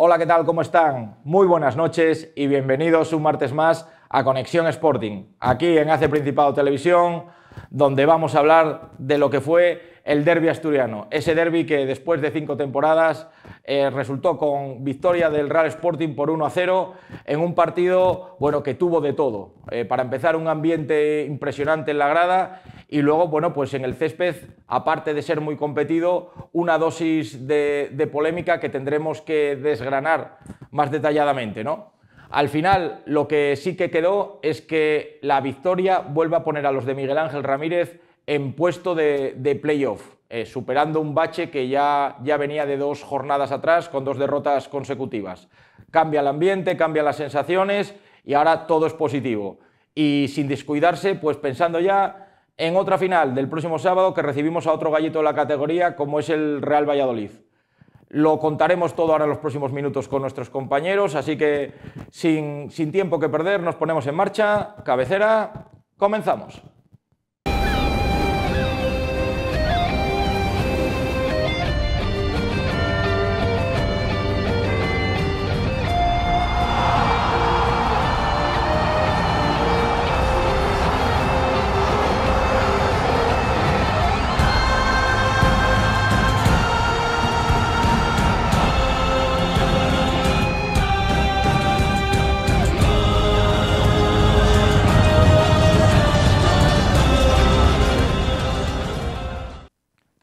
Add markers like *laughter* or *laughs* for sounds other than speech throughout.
Hola, ¿qué tal? ¿Cómo están? Muy buenas noches y bienvenidos un martes más a Conexión Sporting, aquí en Hace Principado Televisión, donde vamos a hablar de lo que fue el derby asturiano. Ese derby que después de cinco temporadas eh, resultó con victoria del Real Sporting por 1 a 0 en un partido bueno, que tuvo de todo. Eh, para empezar, un ambiente impresionante en la grada y luego, bueno, pues en el césped, aparte de ser muy competido, una dosis de, polémica que tendremos que desgranar más detalladamente, ¿no? Al final, lo que sí que quedó es que la victoria vuelva a poner a los de Miguel Ángel Ramírez en puesto de, playoff, eh, superando un bache que ya, ya venía de dos jornadas atrás con dos derrotas consecutivas. Cambia el ambiente, cambia las sensaciones y ahora todo es positivo. Y sin descuidarse, pues pensando ya en otra final del próximo sábado que recibimos a otro gallito de la categoría como es el Real Valladolid. Lo contaremos todo ahora en los próximos minutos con nuestros compañeros, así que sin, sin tiempo que perder nos ponemos en marcha. Cabecera, comenzamos.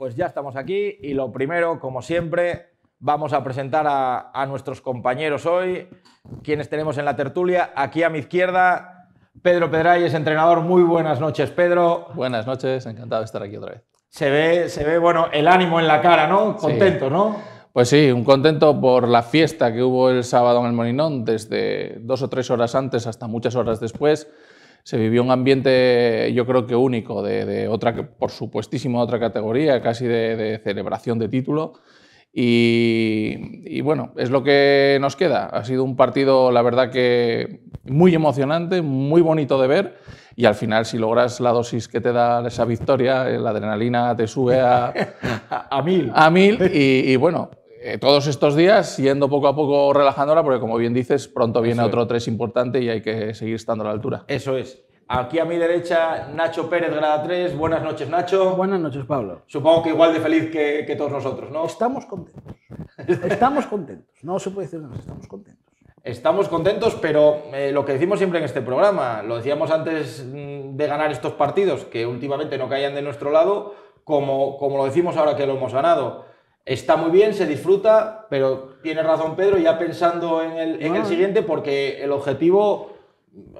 pues ya estamos aquí y lo primero, como siempre, vamos a presentar a, nuestros compañeros hoy, quienes tenemos en la tertulia. Aquí a mi izquierda, Pedro Pedrayes, entrenador. Muy buenas noches, Pedro. Buenas noches, encantado de estar aquí otra vez. Se ve, se ve bueno, el ánimo en la cara, ¿no? Contento, ¿no? Pues sí, un contento por la fiesta que hubo el sábado en el Molinón, desde dos o tres horas antes hasta muchas horas después se vivió un ambiente, yo creo que único, de, otra, por supuestísimo, otra categoría, casi de, celebración de título. Y, bueno, es lo que nos queda. Ha sido un partido, la verdad que muy emocionante, muy bonito de ver. Y al final, si logras la dosis que te da esa victoria, eh, la adrenalina te sube a, *laughs* a mil. A mil. y bueno, eh, todos estos días yendo poco a poco relajándola, porque como bien dices, pronto viene otro tres importante y hay que seguir estando a la altura. Eso es. Aquí a mi derecha, Nacho Pérez, grada 3. Buenas noches, Nacho. Buenas noches, Pablo. Supongo que igual de feliz que, todos nosotros, ¿no? Estamos contentos. Estamos contentos. No se puede decir que estamos contentos. Estamos contentos, pero eh, lo que decimos siempre en este programa, lo decíamos antes mm, de ganar estos partidos, que últimamente no caían de nuestro lado, como, como lo decimos ahora que lo hemos ganado está muy bien, se disfruta, pero tiene razón Pedro, ya pensando en el, siguiente, porque el objetivo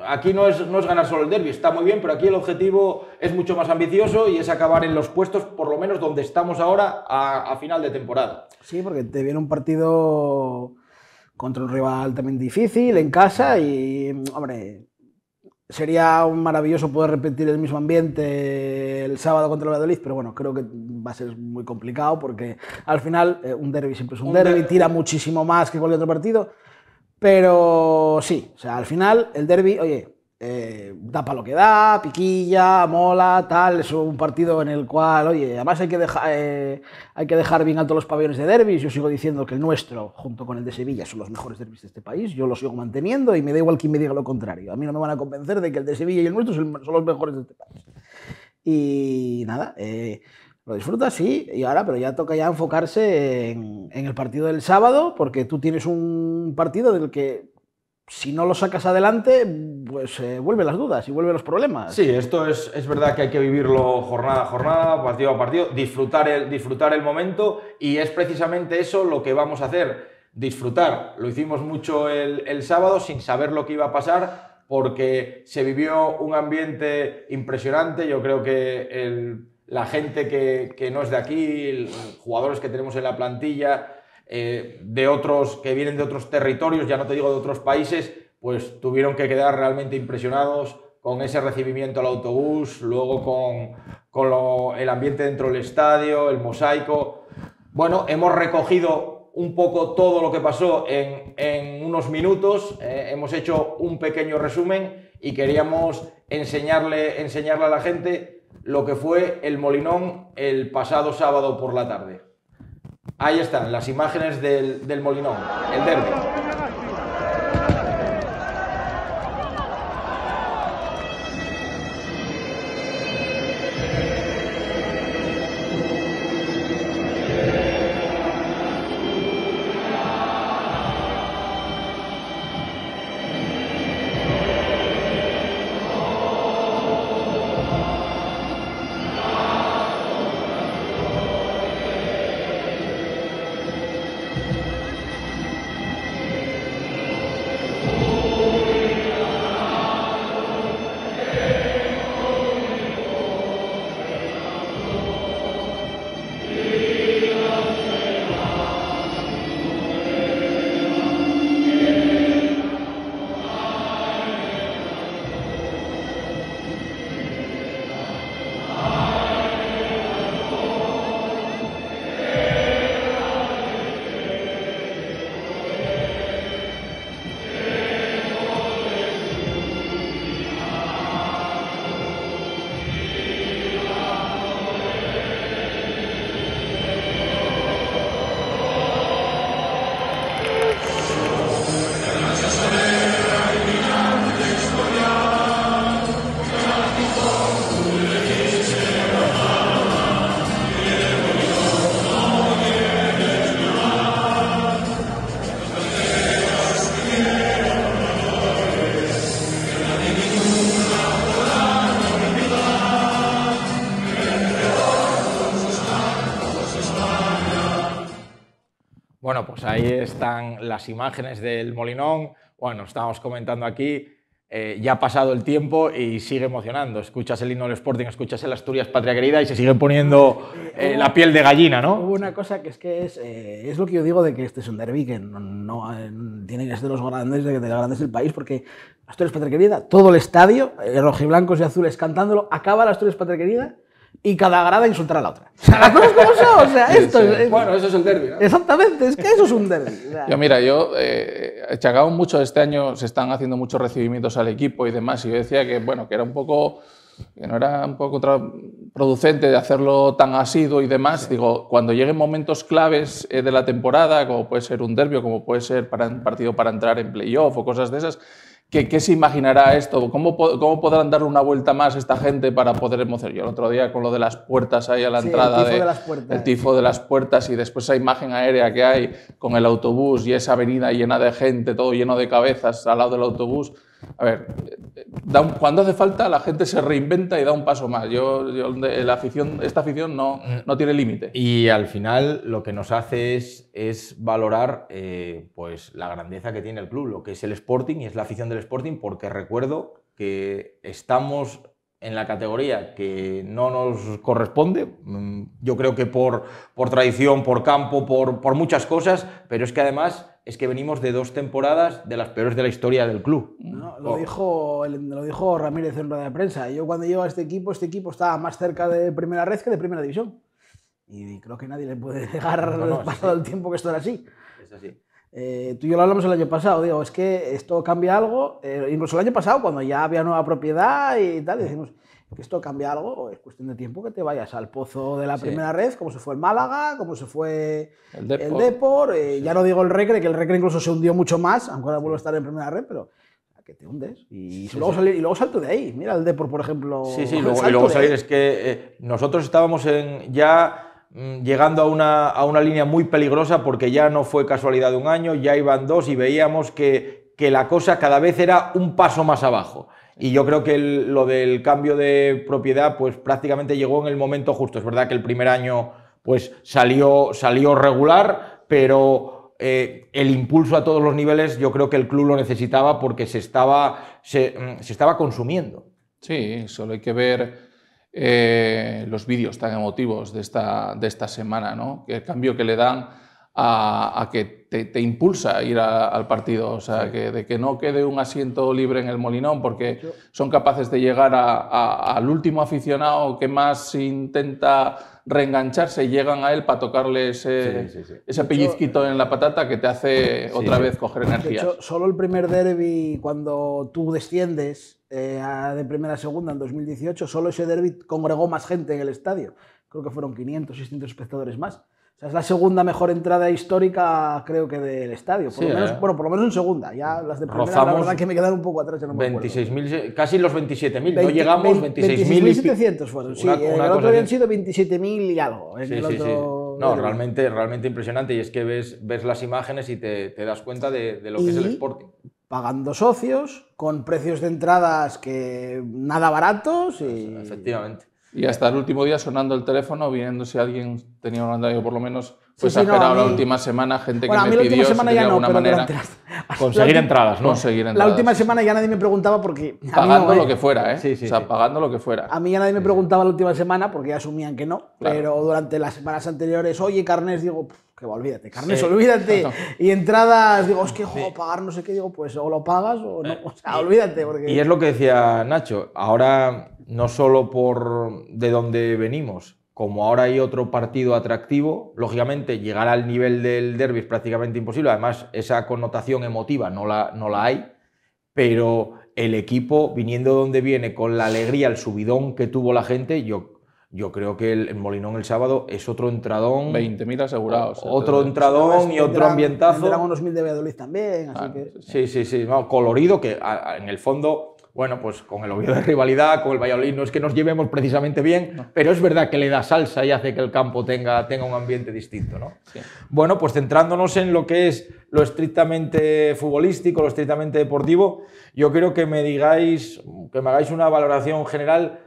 aquí no es, no es ganar solo el derby, está muy bien, pero aquí el objetivo es mucho más ambicioso y es acabar en los puestos, por lo menos donde estamos ahora, a, a final de temporada. Sí, porque te viene un partido contra un rival también difícil, en casa, y, hombre, sería un maravilloso poder repetir el mismo ambiente eh, el sábado contra el Valladolid, pero bueno, creo que va a ser muy complicado porque al final eh, un derby siempre es un, derby, derbi. tira muchísimo más que cualquier otro partido. Pero sí, o sea, al final el derby, oye, eh, da para lo que da, piquilla, mola, tal. Es un partido en el cual, oye, además hay que, eh, hay que dejar bien alto los pabellones de derbis. Yo sigo diciendo que el nuestro, junto con el de Sevilla, son los mejores derbis de este país. Yo lo sigo manteniendo y me da igual quien me diga lo contrario. A mí no me van a convencer de que el de Sevilla y el nuestro son los mejores de este país. Y nada, eh, lo disfruta, sí, y ahora, pero ya toca ya enfocarse en el partido del sábado, porque tú tienes un partido del que si no lo sacas adelante, pues eh, vuelven las dudas y vuelven los problemas. Sí, esto es, es, verdad que hay que vivirlo jornada a jornada, partido a partido, disfrutar el, disfrutar el momento y es precisamente eso lo que vamos a hacer, disfrutar. Lo hicimos mucho el, sábado sin saber lo que iba a pasar porque se vivió un ambiente impresionante, yo creo que la gente que, no es de aquí, los jugadores que tenemos en la plantilla, eh, de otros que vienen de otros territorios, ya no te digo de otros países, pues tuvieron que quedar realmente impresionados con ese recibimiento al autobús, luego con, el ambiente dentro del estadio, el mosaico. Bueno, hemos recogido un poco todo lo que pasó en, unos minutos, eh, hemos hecho un pequeño resumen y queríamos enseñarle, enseñarle a la gente lo que fue el Molinón el pasado sábado por la tarde. Ahí están las imágenes del, del Molinón, el derby. ahí están las imágenes del Molinón. Bueno, estábamos comentando aquí, eh, ya ha pasado el tiempo y sigue emocionando. Escuchas el himno del Sporting, escuchas el Asturias Patria Querida y se sigue poniendo eh, la piel de gallina, ¿no? una cosa que es que es, eh, es lo que yo digo de que este es un derby que no, tiene que ser de los grandes, de, que los grandes del país, porque Asturias Patria Querida, todo el estadio, rojiblancos y azules cantándolo, acaba la Asturias Patria Querida y cada grada insultar a la otra. O sea, las cosas Bueno, eso es un derby. Exactamente, es que eso es un derby. Yo, mira, yo he eh, chacado mucho este año, se están haciendo muchos recibimientos al equipo y demás, y yo decía que, bueno, que era un poco que no era un poco producente de hacerlo tan ácido y demás. Digo, cuando lleguen momentos claves eh, de la temporada, como puede ser un o como puede ser para un partido para entrar en playoff o cosas de esas, ¿Qué, se imaginará esto? ¿Cómo, podrán darle una vuelta más esta gente para poder emocionar? Yo el otro día con lo de las puertas ahí a la entrada. El tifo de las puertas y después esa imagen aérea que hay con el autobús y esa avenida llena de gente, todo lleno de cabezas al lado del autobús a ver, cuando hace falta la gente se reinventa y da un paso más. Yo, esta afición no, tiene límite. Y al final lo que nos hace es, valorar eh, pues, la grandeza que tiene el club, lo que es el Sporting y es la afición del Sporting, porque recuerdo que estamos en la categoría que no nos corresponde, mm, yo creo que por, tradición, por campo, por muchas cosas, pero es que además es que venimos de dos temporadas de las peores de la historia del club. No, lo, oh. dijo, lo dijo Ramírez en rueda de prensa. Yo cuando llego a este equipo, este equipo estaba más cerca de primera red que de primera división. Y creo que nadie le puede *laughs* dejar no, pasado el tiempo que esto era así. Es así. Eh, tú y yo lo hablamos el año pasado, digo, es que esto cambia algo, eh, incluso el año pasado cuando ya había nueva propiedad y tal, decimos que esto cambia algo, es cuestión de tiempo que te vayas al pozo de la primera red, como se fue el Málaga, como se fue el Depor, eh, ya no digo el Recre, que el Recre incluso se hundió mucho más, aunque ahora vuelvo a estar en primera red, pero que te hundes y, luego, salto de ahí, mira el Depor por ejemplo. Sí, sí, luego, y luego salir, es que nosotros estábamos en ya Mm, llegando a una, a una, línea muy peligrosa porque ya no fue casualidad de un año, ya iban dos y veíamos que, que la cosa cada vez era un paso más abajo. Y yo creo que lo del cambio de propiedad pues prácticamente llegó en el momento justo. Es verdad que el primer año pues salió, salió regular, pero eh, el impulso a todos los niveles yo creo que el club lo necesitaba porque se estaba, se, mm, se estaba consumiendo. Sí, solo hay que ver eh, los vídeos tan emotivos de esta, semana, ¿no? el cambio que le dan a, que te, impulsa a ir al partido. O sea, de que no quede un asiento libre en el Molinón, porque son capaces de llegar al último aficionado que más intenta reengancharse y llegan a él para tocarle ese, pellizquito en la patata que te hace otra vez coger energía. De solo el primer derby, cuando tú desciendes eh, de primera a segunda en 2018, solo ese derby congregó más gente en el estadio. Creo que fueron 500, 600 espectadores más es la segunda mejor entrada histórica, creo que, del estadio. Por lo menos, eh. Bueno, por lo menos en segunda. Ya las de primera, la verdad que me quedaron un poco atrás. No 26 casi los 27.000. No llegamos, 26.700 26 fueron. Sí, el otro habían sido 27.000 y algo. sí, No, realmente, realmente impresionante. Y es que ves, ves las imágenes y te, das cuenta de, lo que es el Sporting. Pagando socios, con precios de entradas que nada baratos. Y... Efectivamente. Y hasta el último día sonando el teléfono, viendo si alguien tenía un andamio por lo menos pues sí, la última semana gente que me pidió manera... *laughs* conseguir entradas, ¿no? Conseguir La última semana ya nadie me preguntaba porque pagando lo que fuera, ¿eh? o sea, pagando lo que fuera. A mí ya nadie me preguntaba la última semana porque ya asumían que no, pero durante las semanas anteriores, "Oye, carnes", digo, que olvídate, carnes, olvídate. y entradas, digo, es que pagar no sé qué, digo, pues o lo pagas o no, eh, *laughs* o sea, olvídate porque... Y es lo que decía Nacho, ahora no solo por de dónde venimos, como ahora hay otro partido atractivo, lógicamente llegar al nivel del derby es prácticamente imposible, además esa connotación emotiva no la, no la hay, pero el equipo, viniendo donde viene, con la alegría, el subidón que tuvo la gente, yo, yo creo que el, Molinón el sábado es otro entradón. 20.000 asegurados. otro entradón pues, y otro ambientazo. unos mil de Valladolid también, Sí, sí, sí, colorido, que en el fondo bueno, pues con el obvio de rivalidad, con el Valladolid, no es que nos llevemos precisamente bien, pero es verdad que le da salsa y hace que el campo tenga, tenga un ambiente distinto. ¿no? Bueno, pues centrándonos en lo que es lo estrictamente futbolístico, lo estrictamente deportivo, yo quiero que me digáis, que me hagáis una valoración general,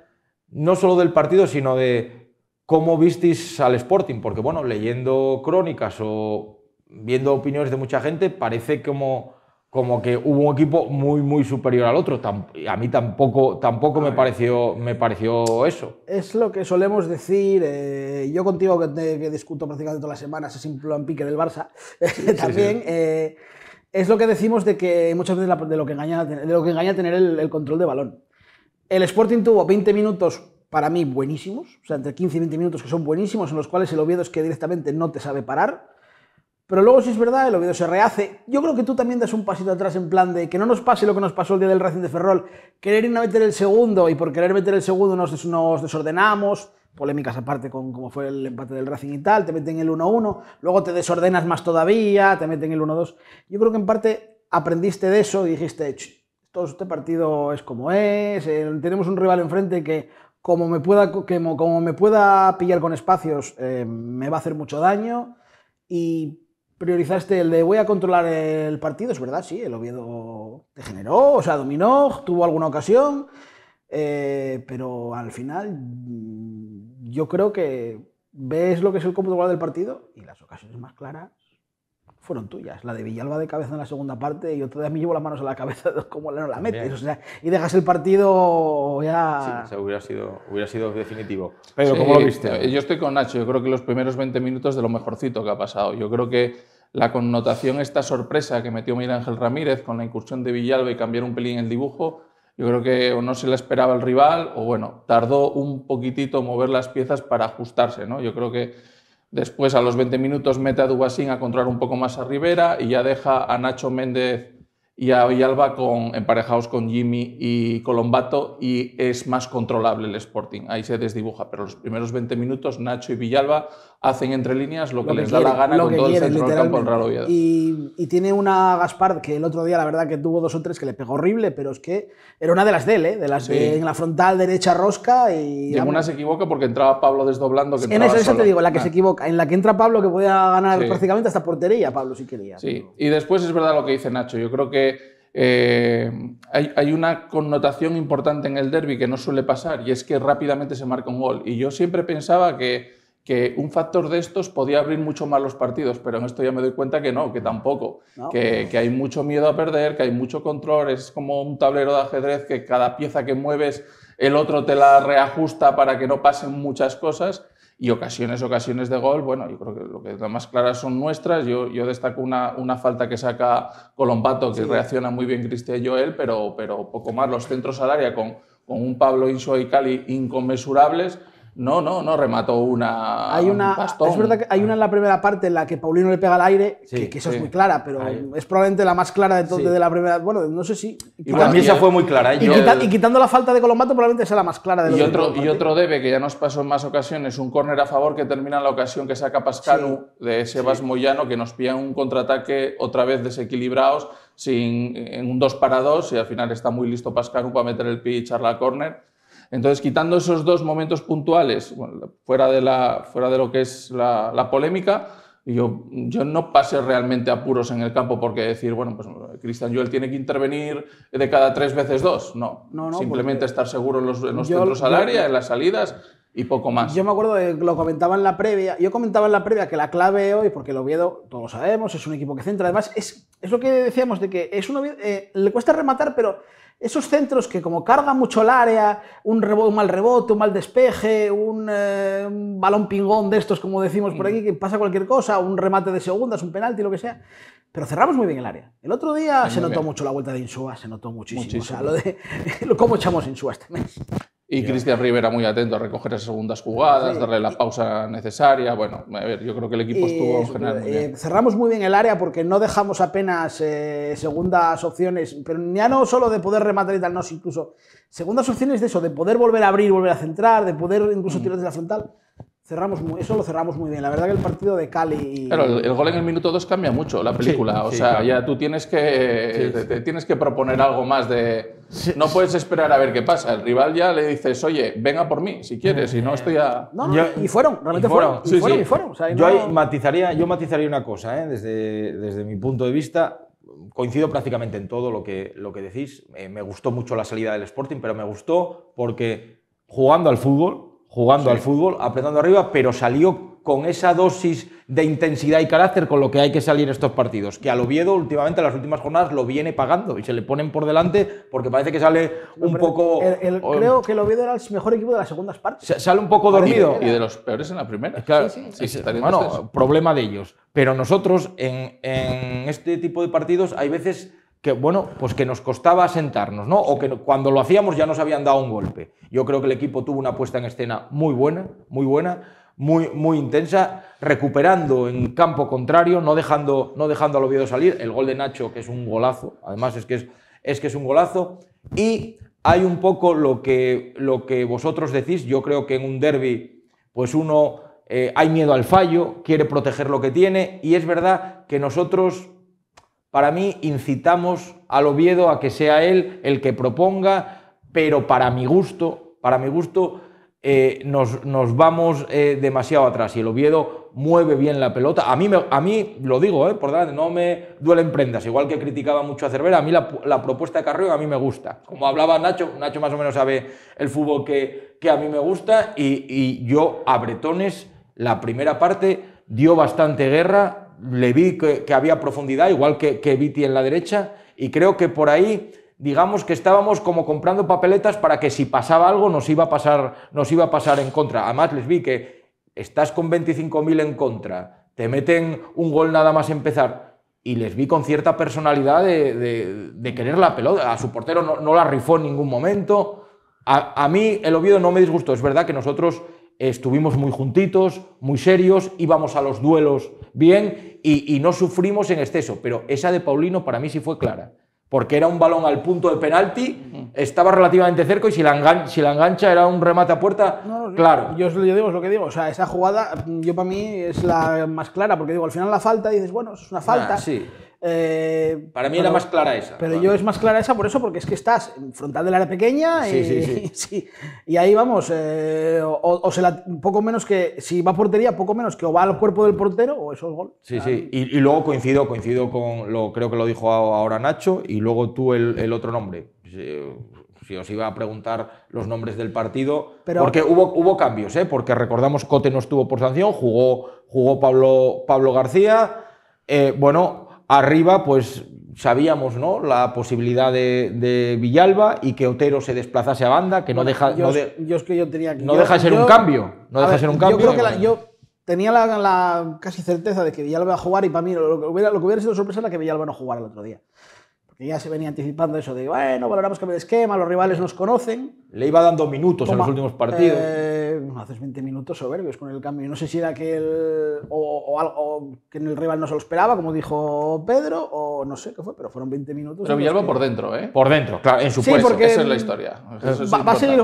no solo del partido, sino de cómo visteis al Sporting, porque bueno, leyendo crónicas o viendo opiniones de mucha gente, parece como como que hubo un equipo muy, muy superior al otro. a mí tampoco, tampoco me, ah, pareció, me pareció eso. Es lo que solemos decir. Eh, yo contigo que, discuto prácticamente todas las semanas, es simple en pique del Barça. *laughs* También. Eh, es lo que decimos de que muchas veces de, lo que engaña, de lo que engaña tener el, el, control de balón. El Sporting tuvo 20 minutos para mí buenísimos, o sea, entre 15 y 20 minutos que son buenísimos, en los cuales el Oviedo es que directamente no te sabe parar. Pero luego, si es verdad, el Oviedo se rehace. Yo creo que tú también das un pasito atrás en plan de que no nos pase lo que nos pasó el día del Racing de Ferrol. Querer ir a meter el segundo y por querer meter el segundo nos, desordenamos. Polémicas aparte con cómo fue el empate del Racing y tal. Te meten el 1-1, luego te desordenas más todavía, te meten el 1-2. Yo creo que en parte aprendiste de eso y dijiste, todo este partido es como es, eh, tenemos un rival enfrente que como me pueda, que, como me pueda pillar con espacios eh, me va a hacer mucho daño y priorizaste el de voy a controlar el partido, es verdad, sí, el Oviedo te generó, o sea, dominó, tuvo alguna ocasión, eh, pero al final mm, yo creo que ves lo que es el cómputo del partido y las ocasiones más claras fueron tuyas. La de Villalba de cabeza en la segunda parte y otra vez me llevo las manos a la cabeza como *laughs* cómo no la metes. O sea, y dejas el partido ya. Sí, o hubiera sido, hubiera sido definitivo. Pero, ¿cómo lo viste? Eh, yo estoy con Nacho. Yo creo que los primeros 20 minutos de lo mejorcito que ha pasado. Yo creo que la connotación, esta sorpresa que metió Miguel Ángel Ramírez con la incursión de Villalba y cambiar un pelín el dibujo, yo creo que o no se la esperaba el rival o bueno, tardó un poquitito mover las piezas para ajustarse, ¿no? Yo creo que Después, a los 20 minutos, mete a Dubasín a controlar un poco más a Rivera y ya deja a Nacho Méndez y a Villalba con, emparejados con Jimmy y Colombato y es más controlable el Sporting. Ahí se desdibuja, pero los primeros 20 minutos Nacho y Villalba hacen entre líneas lo que, les da la gana con todo el centro Y, tiene una Gaspar que el otro día, la verdad, que tuvo dos o tres que le pegó horrible, pero es que era una de las de ¿eh? de las en la frontal derecha rosca. Y, en una se equivoca porque entraba Pablo desdoblando. Que en esa, te digo, la que se ah. equivoca, en la que entra Pablo que podía ganar prácticamente hasta portería, Pablo, si quería. Sí, y después es verdad lo que dice Nacho, yo creo que. Eh, hay, hay, una connotación importante en el derby que no suele pasar y es que rápidamente se marca un gol. Y yo siempre pensaba que que un factor de estos podía abrir mucho más los partidos, pero en esto ya me doy cuenta que no, que tampoco, Que, hay mucho miedo a perder, que hay mucho control, es como un tablero de ajedrez que cada pieza que mueves el otro te la reajusta para que no pasen muchas cosas y ocasiones, ocasiones de gol, bueno, yo creo que lo que las más claras son nuestras, yo, yo destaco una, falta que saca Colombato, que reacciona muy bien Cristian Joel, pero, pero poco más los centros al área con, un Pablo Insua y Cali inconmensurables no, no, no remató una. Hay una. es verdad hay una en la primera parte en la que Paulino le pega al aire, que, eso es muy clara, pero es probablemente la más clara de, todo, la primera. Bueno, no sé si. Y para mí esa fue muy clara. Y, quitando la falta de Colombato, probablemente sea la más clara de y otro Y otro debe, que ya nos pasó en más ocasiones, un córner a favor que termina en la ocasión que saca Pascanu de Sebas Moyano, que nos pilla un contraataque otra vez desequilibrados, sin, en un 2 para 2, y al final está muy listo Pascanu para meter el pie y echar la córner entonces, quitando esos dos momentos puntuales, fuera, de la, fuera de lo que es la, polémica, yo, yo, no pasé realmente apuros en el campo porque decir, bueno, pues Cristian Joel tiene que intervenir de cada tres veces dos. No, no, no simplemente estar seguro en los, centros al área, en las salidas y poco más. Yo me acuerdo de lo comentaba en la previa. Yo comentaba en la previa que la clave hoy, porque el Oviedo, todos sabemos, es un equipo que centra. Además, es es lo que decíamos de que es uno, eh, le cuesta rematar, pero esos centros que como carga mucho el área, un, rebote, mal rebote, un mal despeje, eh, un, balón pingón de estos, como decimos por aquí, que pasa cualquier cosa, un remate de segundas, un penalti, lo que sea. Pero cerramos muy bien el área. El otro día se notó mucho la vuelta de Insúa, se notó muchísimo. O sea, lo de *laughs* cómo echamos Insúa este mes. Y Cristian Rivera muy atento a recoger esas segundas jugadas, darle la pausa necesaria. Bueno, a ver, yo creo que el equipo estuvo en general. Eh, cerramos muy bien el área porque no dejamos apenas eh, segundas opciones, pero ya no solo de poder rematar y tal, no, incluso segundas opciones de eso, de poder volver a abrir, volver a centrar, de poder incluso mm. tirar desde la frontal. Cerramos eso lo cerramos muy bien. La verdad que el partido de Cali. Claro, el, gol en el minuto 2 cambia mucho la película. o sea, ya tú tienes que, tienes que proponer algo más de. No puedes esperar a ver qué pasa. El rival ya le dices, oye, venga por mí si quieres, y no estoy a. No, y fueron, realmente fueron. yo, matizaría, yo matizaría una cosa, ¿eh? desde, desde mi punto de vista. Coincido prácticamente en todo lo que, lo que decís. Eh, me gustó mucho la salida del Sporting, pero me gustó porque jugando al fútbol, jugando al fútbol, apretando arriba, pero salió con esa dosis de intensidad y carácter con lo que hay que salir en estos partidos. Que al Oviedo, últimamente, en las últimas jornadas, lo viene pagando y se le ponen por delante porque parece que sale un poco. creo que el Oviedo era el mejor equipo de las segundas partes. Sale un poco dormido. Y, de los peores en la primera. Claro, sí, sí, problema de ellos. Pero nosotros, en este tipo de partidos, hay veces que, bueno, pues que nos costaba sentarnos, ¿no? O que cuando lo hacíamos ya nos habían dado un golpe. Yo creo que el equipo tuvo una puesta en escena muy buena, muy buena, muy, muy intensa, recuperando en campo contrario, no dejando, no dejando al Oviedo salir. El gol de Nacho, que es un golazo, además es que es, es, que es un golazo. Y hay un poco lo que, lo que vosotros decís, yo creo que en un derby, pues uno eh, hay miedo al fallo, quiere proteger lo que tiene, y es verdad que nosotros para mí incitamos al Oviedo a que sea él el que proponga, pero para mi gusto, para mi gusto eh, nos, nos, vamos eh, demasiado atrás y el Oviedo mueve bien la pelota. A mí, a mí lo digo, eh, por no me duelen prendas, igual que criticaba mucho a Cervera, a mí la, propuesta de Carrillo a mí me gusta. Como hablaba Nacho, Nacho más o menos sabe el fútbol que, que a mí me gusta y, y yo a Bretones la primera parte dio bastante guerra, le vi que, había profundidad, igual que, que Viti en la derecha, y creo que por ahí digamos que estábamos como comprando papeletas para que si pasaba algo nos iba a pasar, nos iba a pasar en contra. Además les vi que estás con 25.000 en contra, te meten un gol nada más empezar y les vi con cierta personalidad de, querer la pelota. A su portero no, la rifó en ningún momento. A, a, mí el Oviedo no me disgustó. Es verdad que nosotros estuvimos muy juntitos, muy serios, íbamos a los duelos bien y, no sufrimos en exceso. Pero esa de Paulino para mí sí fue clara, porque era un balón al punto de penalti, estaba relativamente cerca y si la, engancha, era un remate a puerta, claro. Yo, digo lo que digo, o esa jugada yo para mí es la más clara, porque digo, al final la falta, dices, bueno, es una falta. sí. Eh, Para mí era más clara esa. Pero yo es más clara esa por eso, porque es que estás en frontal del área pequeña sí, y, *laughs* sí, y, ahí vamos, eh, o, o, se la, poco menos que, si va portería, poco menos que o va al cuerpo del portero o eso es gol. Sí, sí, y, luego coincido, coincido con, lo creo que lo dijo ahora Nacho, y luego tú el, otro nombre. Si os iba a preguntar los nombres del partido, porque hubo, hubo cambios, ¿eh? porque recordamos Cote no estuvo por sanción, jugó, jugó Pablo, Pablo García. Eh, bueno, Arriba, pues sabíamos ¿no? la posibilidad de, Villalba y que Otero se desplazase a banda, que no deja, de, deja ser un cambio. Yo creo que yo tenía la, la, casi certeza de que Villalba iba a jugar y para mí lo, que hubiera, sido sorpresa era que Villalba no jugara el otro día porque ya se venía anticipando eso de, bueno, valoramos que el esquema, los rivales nos conocen. Le iba dando minutos en los últimos partidos. Eh, haces 20 minutos soberbios con el cambio. No sé si era que el, o, algo que en el rival no se lo esperaba, como dijo Pedro, o no sé qué fue, pero fueron 20 minutos. Pero Villalba por dentro, ¿eh? Por dentro, claro, en su puesto. Esa es la historia. va, a seguir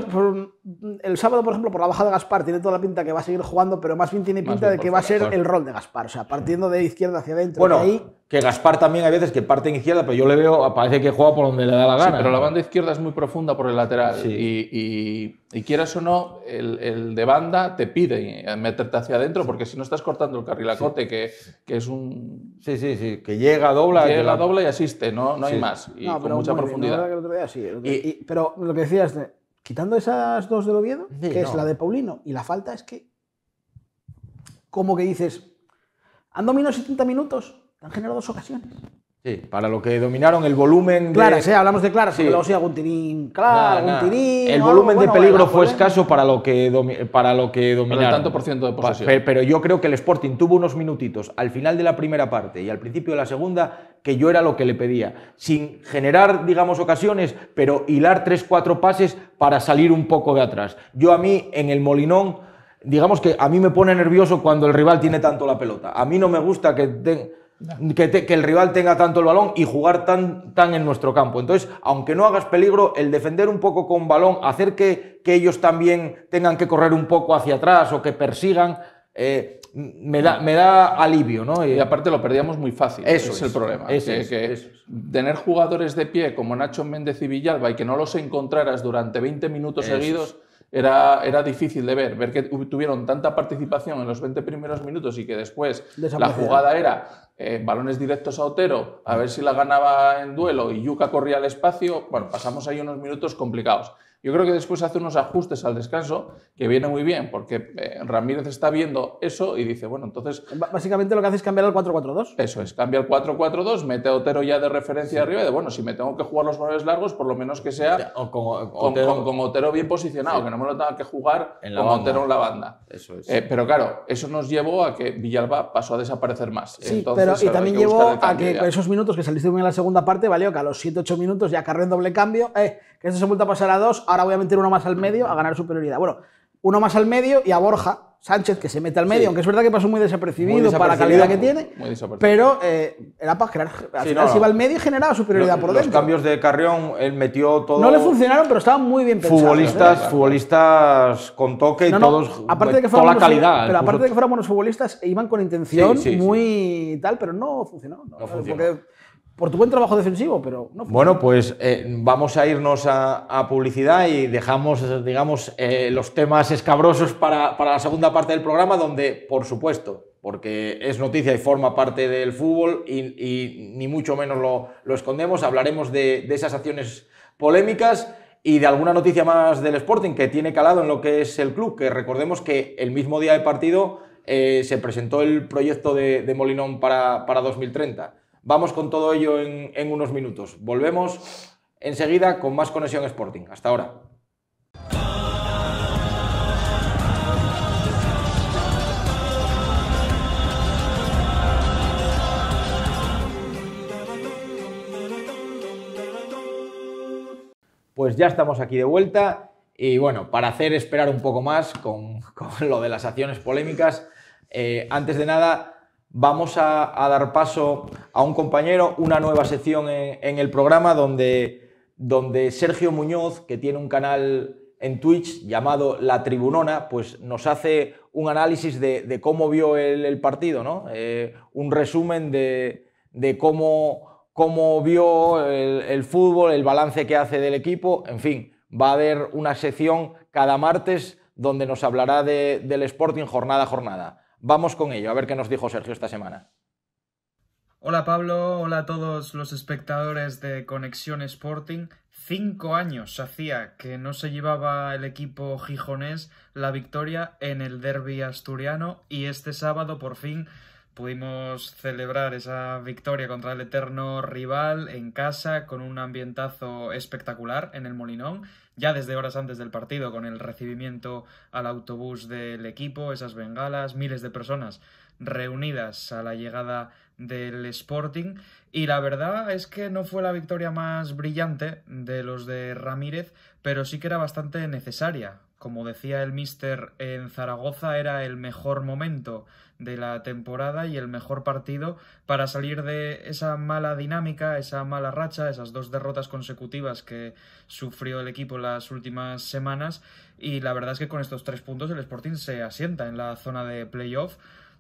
el sábado, por ejemplo, por la baja de Gaspar, tiene toda la pinta que va a seguir jugando, pero más bien tiene pinta de que va a ser el rol de Gaspar, o sea, partiendo de izquierda hacia adentro. Bueno, ahí... que Gaspar también hay veces que parte en izquierda, pero yo le veo, parece que juega por donde le da la gana. pero la banda izquierda es muy profunda por el lateral y y quieras o no, el, de banda te pide meterte hacia adentro, porque si no estás cortando el carrilacote que, es un. Sí, sí, sí, que llega, dobla. dobla y asiste, no, no hay más. Y con mucha profundidad. pero lo que decías, quitando esas dos del Oviedo, que es la de Paulino y la falta, es que. Como que dices, han dominado 70 minutos, han generado dos ocasiones. Sí, para lo que dominaron el volumen Claro, Claras, hablamos de claras, sí. tirín, claro, tirín... El volumen de peligro fue escaso para lo que, para lo que dominaron. Pero tanto por ciento de posesión. Pero, yo creo que el Sporting tuvo unos minutitos al final de la primera parte y al principio de la segunda que yo era lo que le pedía. Sin generar, digamos, ocasiones, pero hilar tres, cuatro pases para salir un poco de atrás. Yo a mí, en el Molinón, digamos que a mí me pone nervioso cuando el rival tiene tanto la pelota. A mí no me gusta que... den que, el rival tenga tanto el balón y jugar tan, tan en nuestro campo. Entonces, aunque no hagas peligro, el defender un poco con balón, hacer que, ellos también tengan que correr un poco hacia atrás o que persigan, eh, me, da, me da alivio. ¿no? Y, aparte lo perdíamos muy fácil. Eso es, el problema. que, es, Tener jugadores de pie como Nacho Méndez y Villalba y que no los encontraras durante 20 minutos seguidos era, era difícil de ver, ver que tuvieron tanta participación en los 20 primeros minutos y que después la jugada era eh, balones directos a Otero, a ver si la ganaba en duelo y Yuka corría al espacio. Bueno, pasamos ahí unos minutos complicados. Yo creo que después hace unos ajustes al descanso que viene muy bien, porque eh, Ramírez está viendo eso y dice, bueno, entonces... básicamente lo que hace es cambiar al 4-4-2. Eso es, cambia al 4-4-2, mete a Otero ya de referencia arriba y de, bueno, si me tengo que jugar los valores largos, por lo menos que sea con, Otero, bien posicionado, que no me lo tenga que jugar en con Otero en la banda. Eso es. Eh, pero claro, eso nos llevó a que Villalba pasó a desaparecer más. Sí, pero, y también llevó a que esos minutos que saliste muy en la segunda parte, valió que a los 7-8 minutos ya carré en doble cambio, eh, este se vuelta a pasar a dos, ahora voy a meter uno más al medio a ganar superioridad. Bueno, uno más al medio y a Borja Sánchez, que se mete al medio, aunque es verdad que pasó muy desapercibido, para la calidad que tiene, pero eh, era para generar. al final iba al medio y generaba superioridad por dentro. Los cambios de Carrión, él metió todo... No le funcionaron, pero estaban muy bien pensados. Futbolistas, ¿eh? futbolistas con toque y todos... Aparte de que la calidad. Pero aparte de que fueran buenos futbolistas, e iban con intención muy tal, pero no funcionó. No, funcionó por tu buen trabajo defensivo, pero no. Bueno, pues eh, vamos a irnos a, publicidad y dejamos, digamos, eh, los temas escabrosos para, para, la segunda parte del programa, donde, por supuesto, porque es noticia y forma parte del fútbol y, ni mucho menos lo, lo escondemos, hablaremos de, de, esas acciones polémicas y de alguna noticia más del Sporting que tiene calado en lo que es el club, que recordemos que el mismo día de partido eh, se presentó el proyecto de, Molinón para, para 2030 Vamos con todo ello en, unos minutos. Volvemos enseguida con más Conexión Sporting. Hasta ahora. Pues ya estamos aquí de vuelta y bueno, para hacer esperar un poco más con, *laughs* lo de las acciones polémicas, eh, antes de nada vamos a, dar paso a un compañero, una nueva sección en, el programa donde, Sergio Muñoz, que tiene un canal en Twitch llamado La Tribunona, pues nos hace un análisis de, cómo vio el, partido, ¿no? Eh, un resumen de, cómo, vio el, fútbol, el balance que hace del equipo, en fin, va a haber una sección cada martes donde nos hablará del Sporting jornada a jornada. Vamos con ello, a ver qué nos dijo Sergio esta semana. Hola Pablo, hola a todos los espectadores de Conexión Sporting. Cinco años hacía que no se llevaba el equipo gijonés la victoria en el derby asturiano y este sábado por fin pudimos celebrar esa victoria contra el eterno rival en casa con un ambientazo espectacular en el Molinón, ya desde horas antes del partido con el recibimiento al autobús del equipo, esas bengalas, miles de personas reunidas a la llegada del Sporting y la verdad es que no fue la victoria más brillante de los de Ramírez, pero sí que era bastante necesaria como decía el mister en Zaragoza, era el mejor momento de la temporada y el mejor partido para salir de esa mala dinámica, esa mala racha, esas dos derrotas consecutivas que sufrió el equipo las últimas semanas. Y la verdad es que con estos tres puntos el Sporting se asienta en la zona de playoff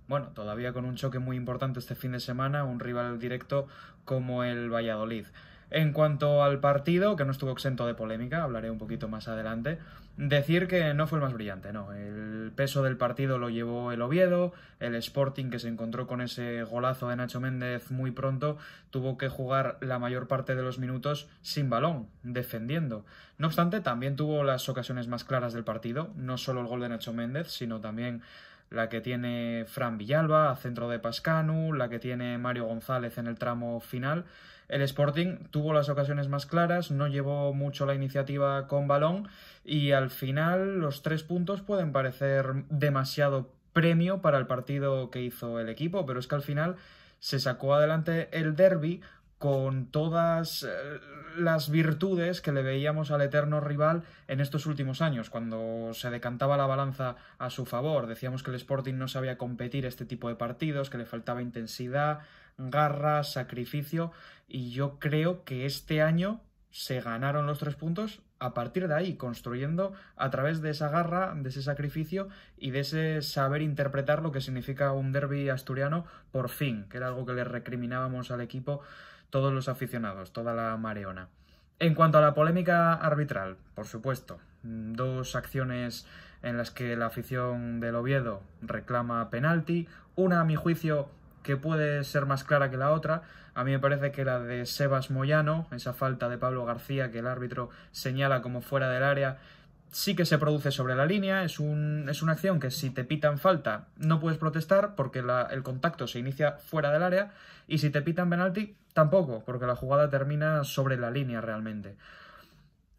bueno, todavía con un choque muy importante este fin de semana, un rival directo como el Valladolid. En cuanto al partido, que no estuvo exento de polémica, hablaré un poquito más adelante, Decir que no fue el más brillante, no. El peso del partido lo llevó el Oviedo, el Sporting que se encontró con ese golazo de Nacho Méndez muy pronto tuvo que jugar la mayor parte de los minutos sin balón, defendiendo. No obstante, también tuvo las ocasiones más claras del partido, no solo el gol de Nacho Méndez, sino también la que tiene Fran Villalba a centro de Pascanu, la que tiene Mario González en el tramo final. El Sporting tuvo las ocasiones más claras, no llevó mucho la iniciativa con balón y al final los tres puntos pueden parecer demasiado premio para el partido que hizo el equipo, pero es que al final se sacó adelante el derby con todas eh, las virtudes que le veíamos al eterno rival en estos últimos años, cuando se decantaba la balanza a su favor. Decíamos que el Sporting no sabía competir este tipo de partidos, que le faltaba intensidad, garra, sacrificio, y yo creo que este año se ganaron los tres puntos a partir de ahí, construyendo a través de esa garra, de ese sacrificio y de ese saber interpretar lo que significa un derby asturiano por fin, que era algo que le recriminábamos al equipo todos los aficionados, toda la mareona. En cuanto a la polémica arbitral, por supuesto, dos acciones en las que la afición del Oviedo reclama penalti, una a mi juicio que puede ser más clara que la otra. A mí me parece que la de Sebas Moyano, esa falta de Pablo García que el árbitro señala como fuera del área, sí que se produce sobre la línea, es, una acción que si te pitan falta no puedes protestar porque el contacto se inicia fuera del área y si te pitan penalti tampoco, porque la jugada termina sobre la línea realmente.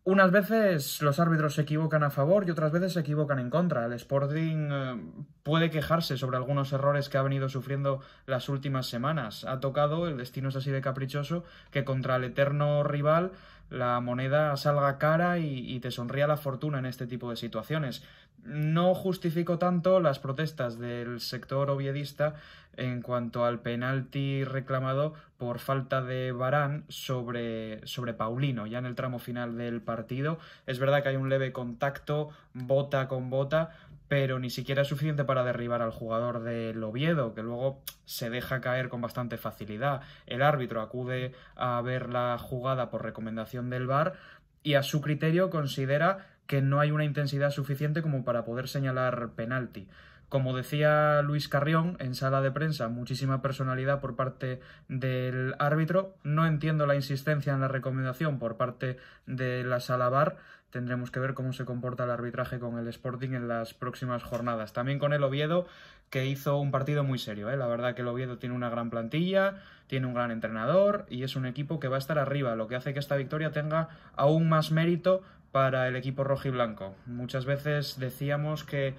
Unas veces los árbitros se equivocan a favor y otras veces se equivocan en contra. El Sporting eh, puede quejarse sobre algunos errores que ha venido sufriendo las últimas semanas. Ha tocado, el destino es así de caprichoso, que contra el eterno rival la moneda salga cara y te sonría la fortuna en este tipo de situaciones no justifico tanto las protestas del sector oviedista en cuanto al penalti reclamado por falta de Barán sobre, sobre Paulino, ya en el tramo final del partido. Es verdad que hay un leve contacto, bota con bota, pero ni siquiera es suficiente para derribar al jugador del Oviedo, que luego se deja caer con bastante facilidad. El árbitro acude a ver la jugada por recomendación del VAR y a su criterio considera que no hay una intensidad suficiente como para poder señalar penalti. Como decía Luis Carrión en sala de prensa, muchísima personalidad por parte del árbitro. No entiendo la insistencia en la recomendación por parte de la sala bar. Tendremos que ver cómo se comporta el arbitraje con el Sporting en las próximas jornadas. También con el Oviedo, que hizo un partido muy serio. ¿eh? La verdad que el Oviedo tiene una gran plantilla, tiene un gran entrenador y es un equipo que va a estar arriba, lo que hace que esta victoria tenga aún más mérito para el equipo rojo y blanco. Muchas veces decíamos que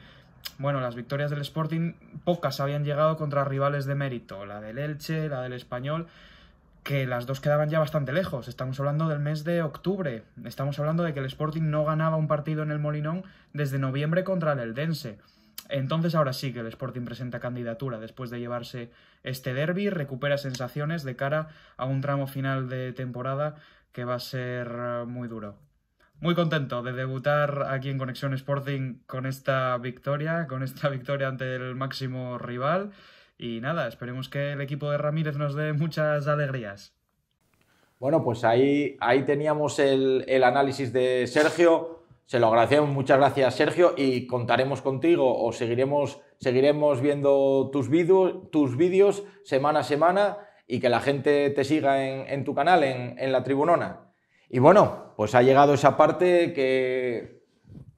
bueno, las victorias del Sporting pocas habían llegado contra rivales de mérito, la del Elche, la del Español, que las dos quedaban ya bastante lejos. Estamos hablando del mes de octubre, estamos hablando de que el Sporting no ganaba un partido en el Molinón desde noviembre contra el Eldense. Entonces ahora sí que el Sporting presenta candidatura después de llevarse este derby, recupera sensaciones de cara a un tramo final de temporada que va a ser eh, muy duro. Muy contento de debutar aquí en Conexión Sporting con esta victoria, con esta victoria ante el máximo rival. Y nada, esperemos que el equipo de Ramírez nos dé muchas alegrías. Bueno, pues ahí, ahí teníamos el, análisis de Sergio. Se lo agradecemos, muchas gracias Sergio y contaremos contigo o seguiremos, seguiremos viendo tus, vídeos tus semana a semana y que la gente te siga en, tu canal, en La Tribunona. Y bueno, pues ha llegado esa parte que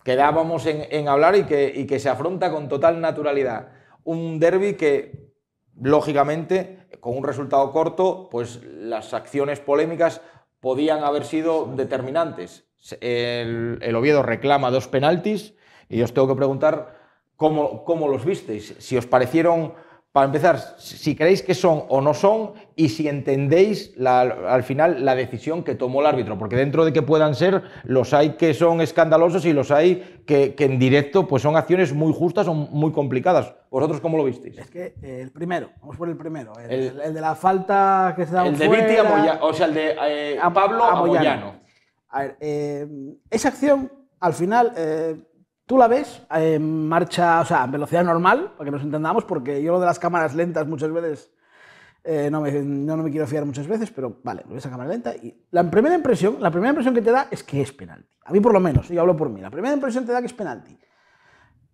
quedábamos en, hablar y que, se afronta con total naturalidad. Un derby que, lógicamente, con un resultado corto, pues las acciones polémicas podían haber sido determinantes. El, Oviedo reclama dos penaltis y os tengo que preguntar cómo, cómo los visteis, si os parecieron para empezar, si creéis que son o no son y si entendéis al final la decisión que tomó el árbitro, porque dentro de que puedan ser, los hay que son escandalosos y los hay que, en directo pues son acciones muy justas o muy complicadas. ¿Vosotros cómo lo visteis? Es que eh, el primero, vamos por el primero, el, de la falta que se da El de a o sea, el de eh, Pablo a, Moyano. A ver, eh, esa acción al final Tú la ves eh, en marcha, o sea, en velocidad normal, para que nos entendamos, porque yo lo de las cámaras lentas muchas veces eh, no, me, quiero fiar muchas veces, pero vale, lo ves a cámara lenta. Y la primera impresión, la primera impresión que te da es que es penalti. A mí por lo menos, yo hablo por mí. La primera impresión te da que es penalti.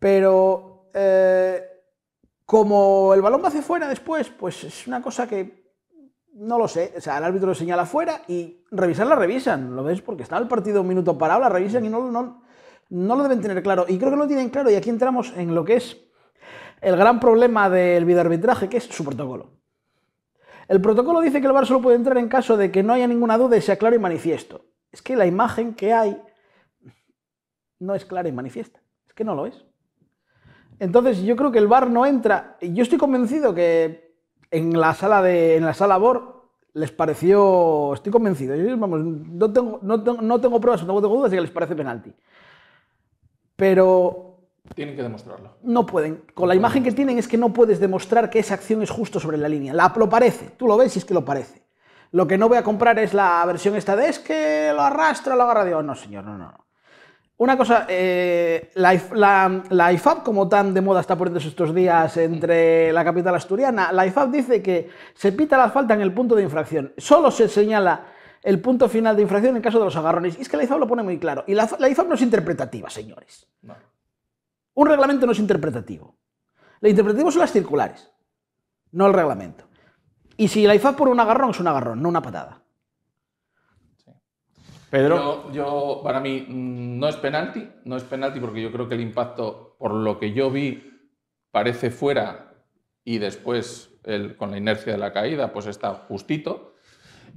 Pero eh, como el balón va hacia fuera después, pues es una cosa que no lo sé. O sea, el árbitro lo señala fuera y revisar la revisan. Lo ves porque está el partido un minuto parado, la revisan y no, no no lo deben tener claro. Y creo que no lo tienen claro. Y aquí entramos en lo que es el gran problema del videoarbitraje, que es su protocolo. El protocolo dice que el bar solo puede entrar en caso de que no haya ninguna duda y sea claro y manifiesto. Es que la imagen que hay no es clara y manifiesta. Es que no lo es. Entonces yo creo que el bar no entra. y Yo estoy convencido que en la sala de la sala BOR les pareció, estoy convencido, no tengo, no, no tengo pruebas, no tengo dudas de que les parece penalti pero... Tienen que demostrarlo. No pueden. Con la imagen que tienen es que no puedes demostrar que esa acción es justo sobre la línea. La, lo parece. Tú lo ves y es que lo parece. Lo que no voy a comprar es la versión esta de es que lo arrastra, lo agarra Dios. No, señor, no, no. no. Una cosa, eh, la, IFAB, como tan de moda está poniéndose estos días entre la capital asturiana, la IFAB dice que se pita la falta en el punto de infracción. Solo se señala el punto final de infracción en caso de los agarrones. Y es que la IFAB lo pone muy claro. Y la, la no es interpretativa, señores. Un reglamento no es interpretativo. Lo interpretativo son las circulares, no el reglamento. Y si la IFAB por un agarrón, es un agarrón, no una patada. Pedro. Yo, para mí, mm, no es penalti, no es penalti porque yo creo que el impacto, por lo que yo vi, parece fuera y después con la inercia de la caída, pues está justito.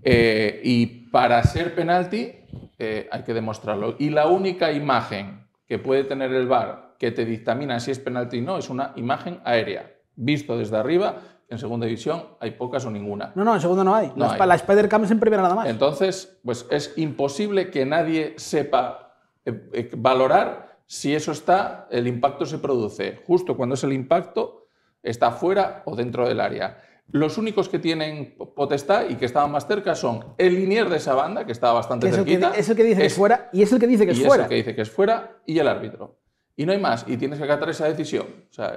Eh, y para ser penalti eh, hay que demostrarlo. Y la única imagen que puede tener el bar que te dictamina si es penalti o no es una imagen aérea, visto desde arriba. En segunda división hay pocas o ninguna. No, no, en segunda no hay. No la, hay. Spider Cam es en primera nada más. Entonces, pues es imposible que nadie sepa eh, valorar si eso está, el impacto se produce justo cuando es el impacto, está fuera o dentro del área. Los únicos que tienen potestad y que estaban más cerca son el linier de esa banda, que estaba bastante cerquita. Que, que dice es, que es fuera, y es el que dice que es fuera. que dice que es fuera, y el árbitro. Y no hay más, y tienes que acatar esa decisión.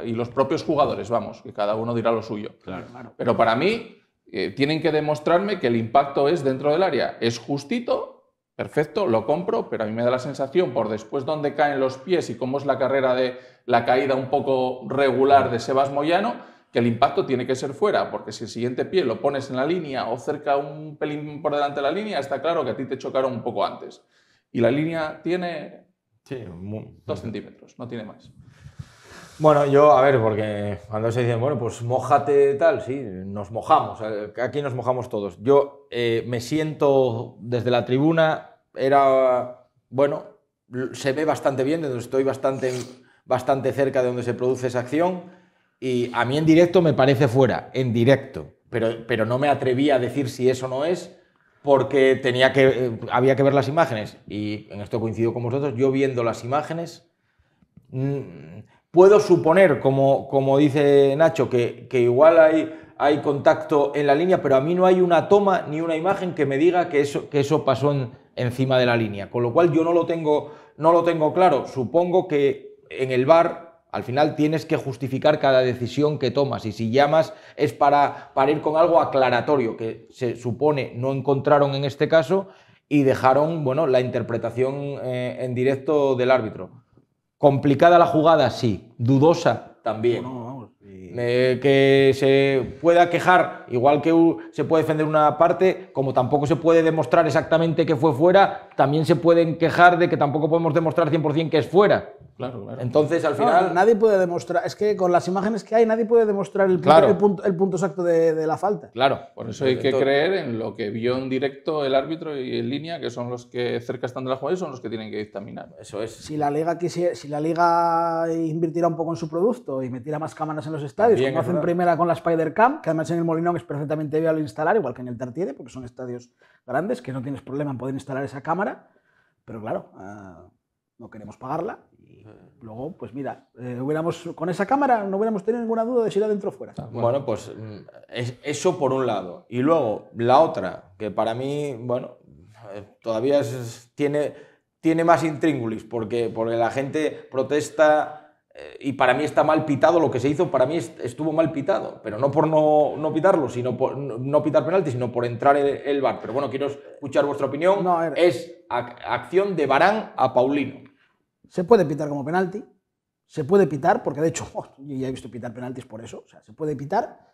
y los propios jugadores, vamos, que cada uno dirá lo suyo. Pero para mí, eh, tienen que demostrarme que el impacto es dentro del área. Es justito, perfecto, lo compro, pero a mí me da la sensación, por después dónde caen los pies y cómo es la carrera de la caída un poco regular de Sebas Moyano, que el impacto tiene que ser fuera, porque si el siguiente pie lo pones en la línea o cerca un pelín por delante de la línea, está claro que a ti te chocaron un poco antes. Y la línea tiene dos centímetros, no tiene más. Bueno, yo, a ver, porque cuando se dice, bueno, pues mojate tal, sí, nos mojamos, eh, aquí nos mojamos todos. Yo eh, me siento desde la tribuna, era, bueno, se ve bastante bien, estoy bastante, bastante cerca de donde se produce esa acción y a mí en directo me parece fuera, en directo. Pero, pero no me atreví a decir si eso no es porque tenía que, eh, había que ver las imágenes. Y en esto coincido con vosotros, yo viendo las imágenes, mm, puedo suponer, como, como dice Nacho, que, igual hay, hay contacto en la línea, pero a mí no hay una toma ni una imagen que me diga que eso, que eso pasó encima de la línea. Con lo cual yo no lo tengo, no lo tengo claro. Supongo que en el bar al final tienes que justificar cada decisión que tomas y si llamas es para, ir con algo aclaratorio que se supone no encontraron en este caso y dejaron bueno, la interpretación eh, en directo del árbitro. Complicada la jugada, sí. Dudosa también. Eh, que se pueda quejar, igual que se puede defender una parte, como tampoco se puede demostrar exactamente que fue fuera, también se pueden quejar de que tampoco podemos demostrar 100% que es fuera. Claro, claro. Entonces, al final... nadie puede demostrar, es que con las imágenes que hay, nadie puede demostrar el punto, el punto, exacto de, la falta. Claro, por eso hay que creer en lo que vio en directo el árbitro y en línea, que son los que cerca están de la jugada y son los que tienen que dictaminar. Eso es. Si la liga, quisiera, si la liga invirtiera un poco en su producto y metiera más cámaras en los estadios, como hacen primera con la Spider Cam, que además en el Molinón es perfectamente viable instalar, igual que en el Tartiere, porque son estadios grandes, que no tienes problema en poder instalar esa cámara, pero claro, ah, no queremos pagarla. Y eh. luego, pues mira, eh, hubiéramos, con esa cámara no hubiéramos tenido ninguna duda de si era dentro o fuera. Bueno, pues mm, eso por un lado. Y luego, la otra, que para mí, bueno, eh, todavía tiene, tiene más intríngulis, porque, porque la gente protesta eh, y para mí está mal pitado lo que se hizo, para mí estuvo mal pitado, pero no por no, pitarlo, sino por no pitar penalti, sino por entrar el, el bar. Pero bueno, quiero escuchar vuestra opinión. es acción de Barán a Paulino. Se puede pitar como penalti, se puede pitar, porque de hecho *laughs* yo ya he visto pitar penaltis por eso, o sea, se puede pitar.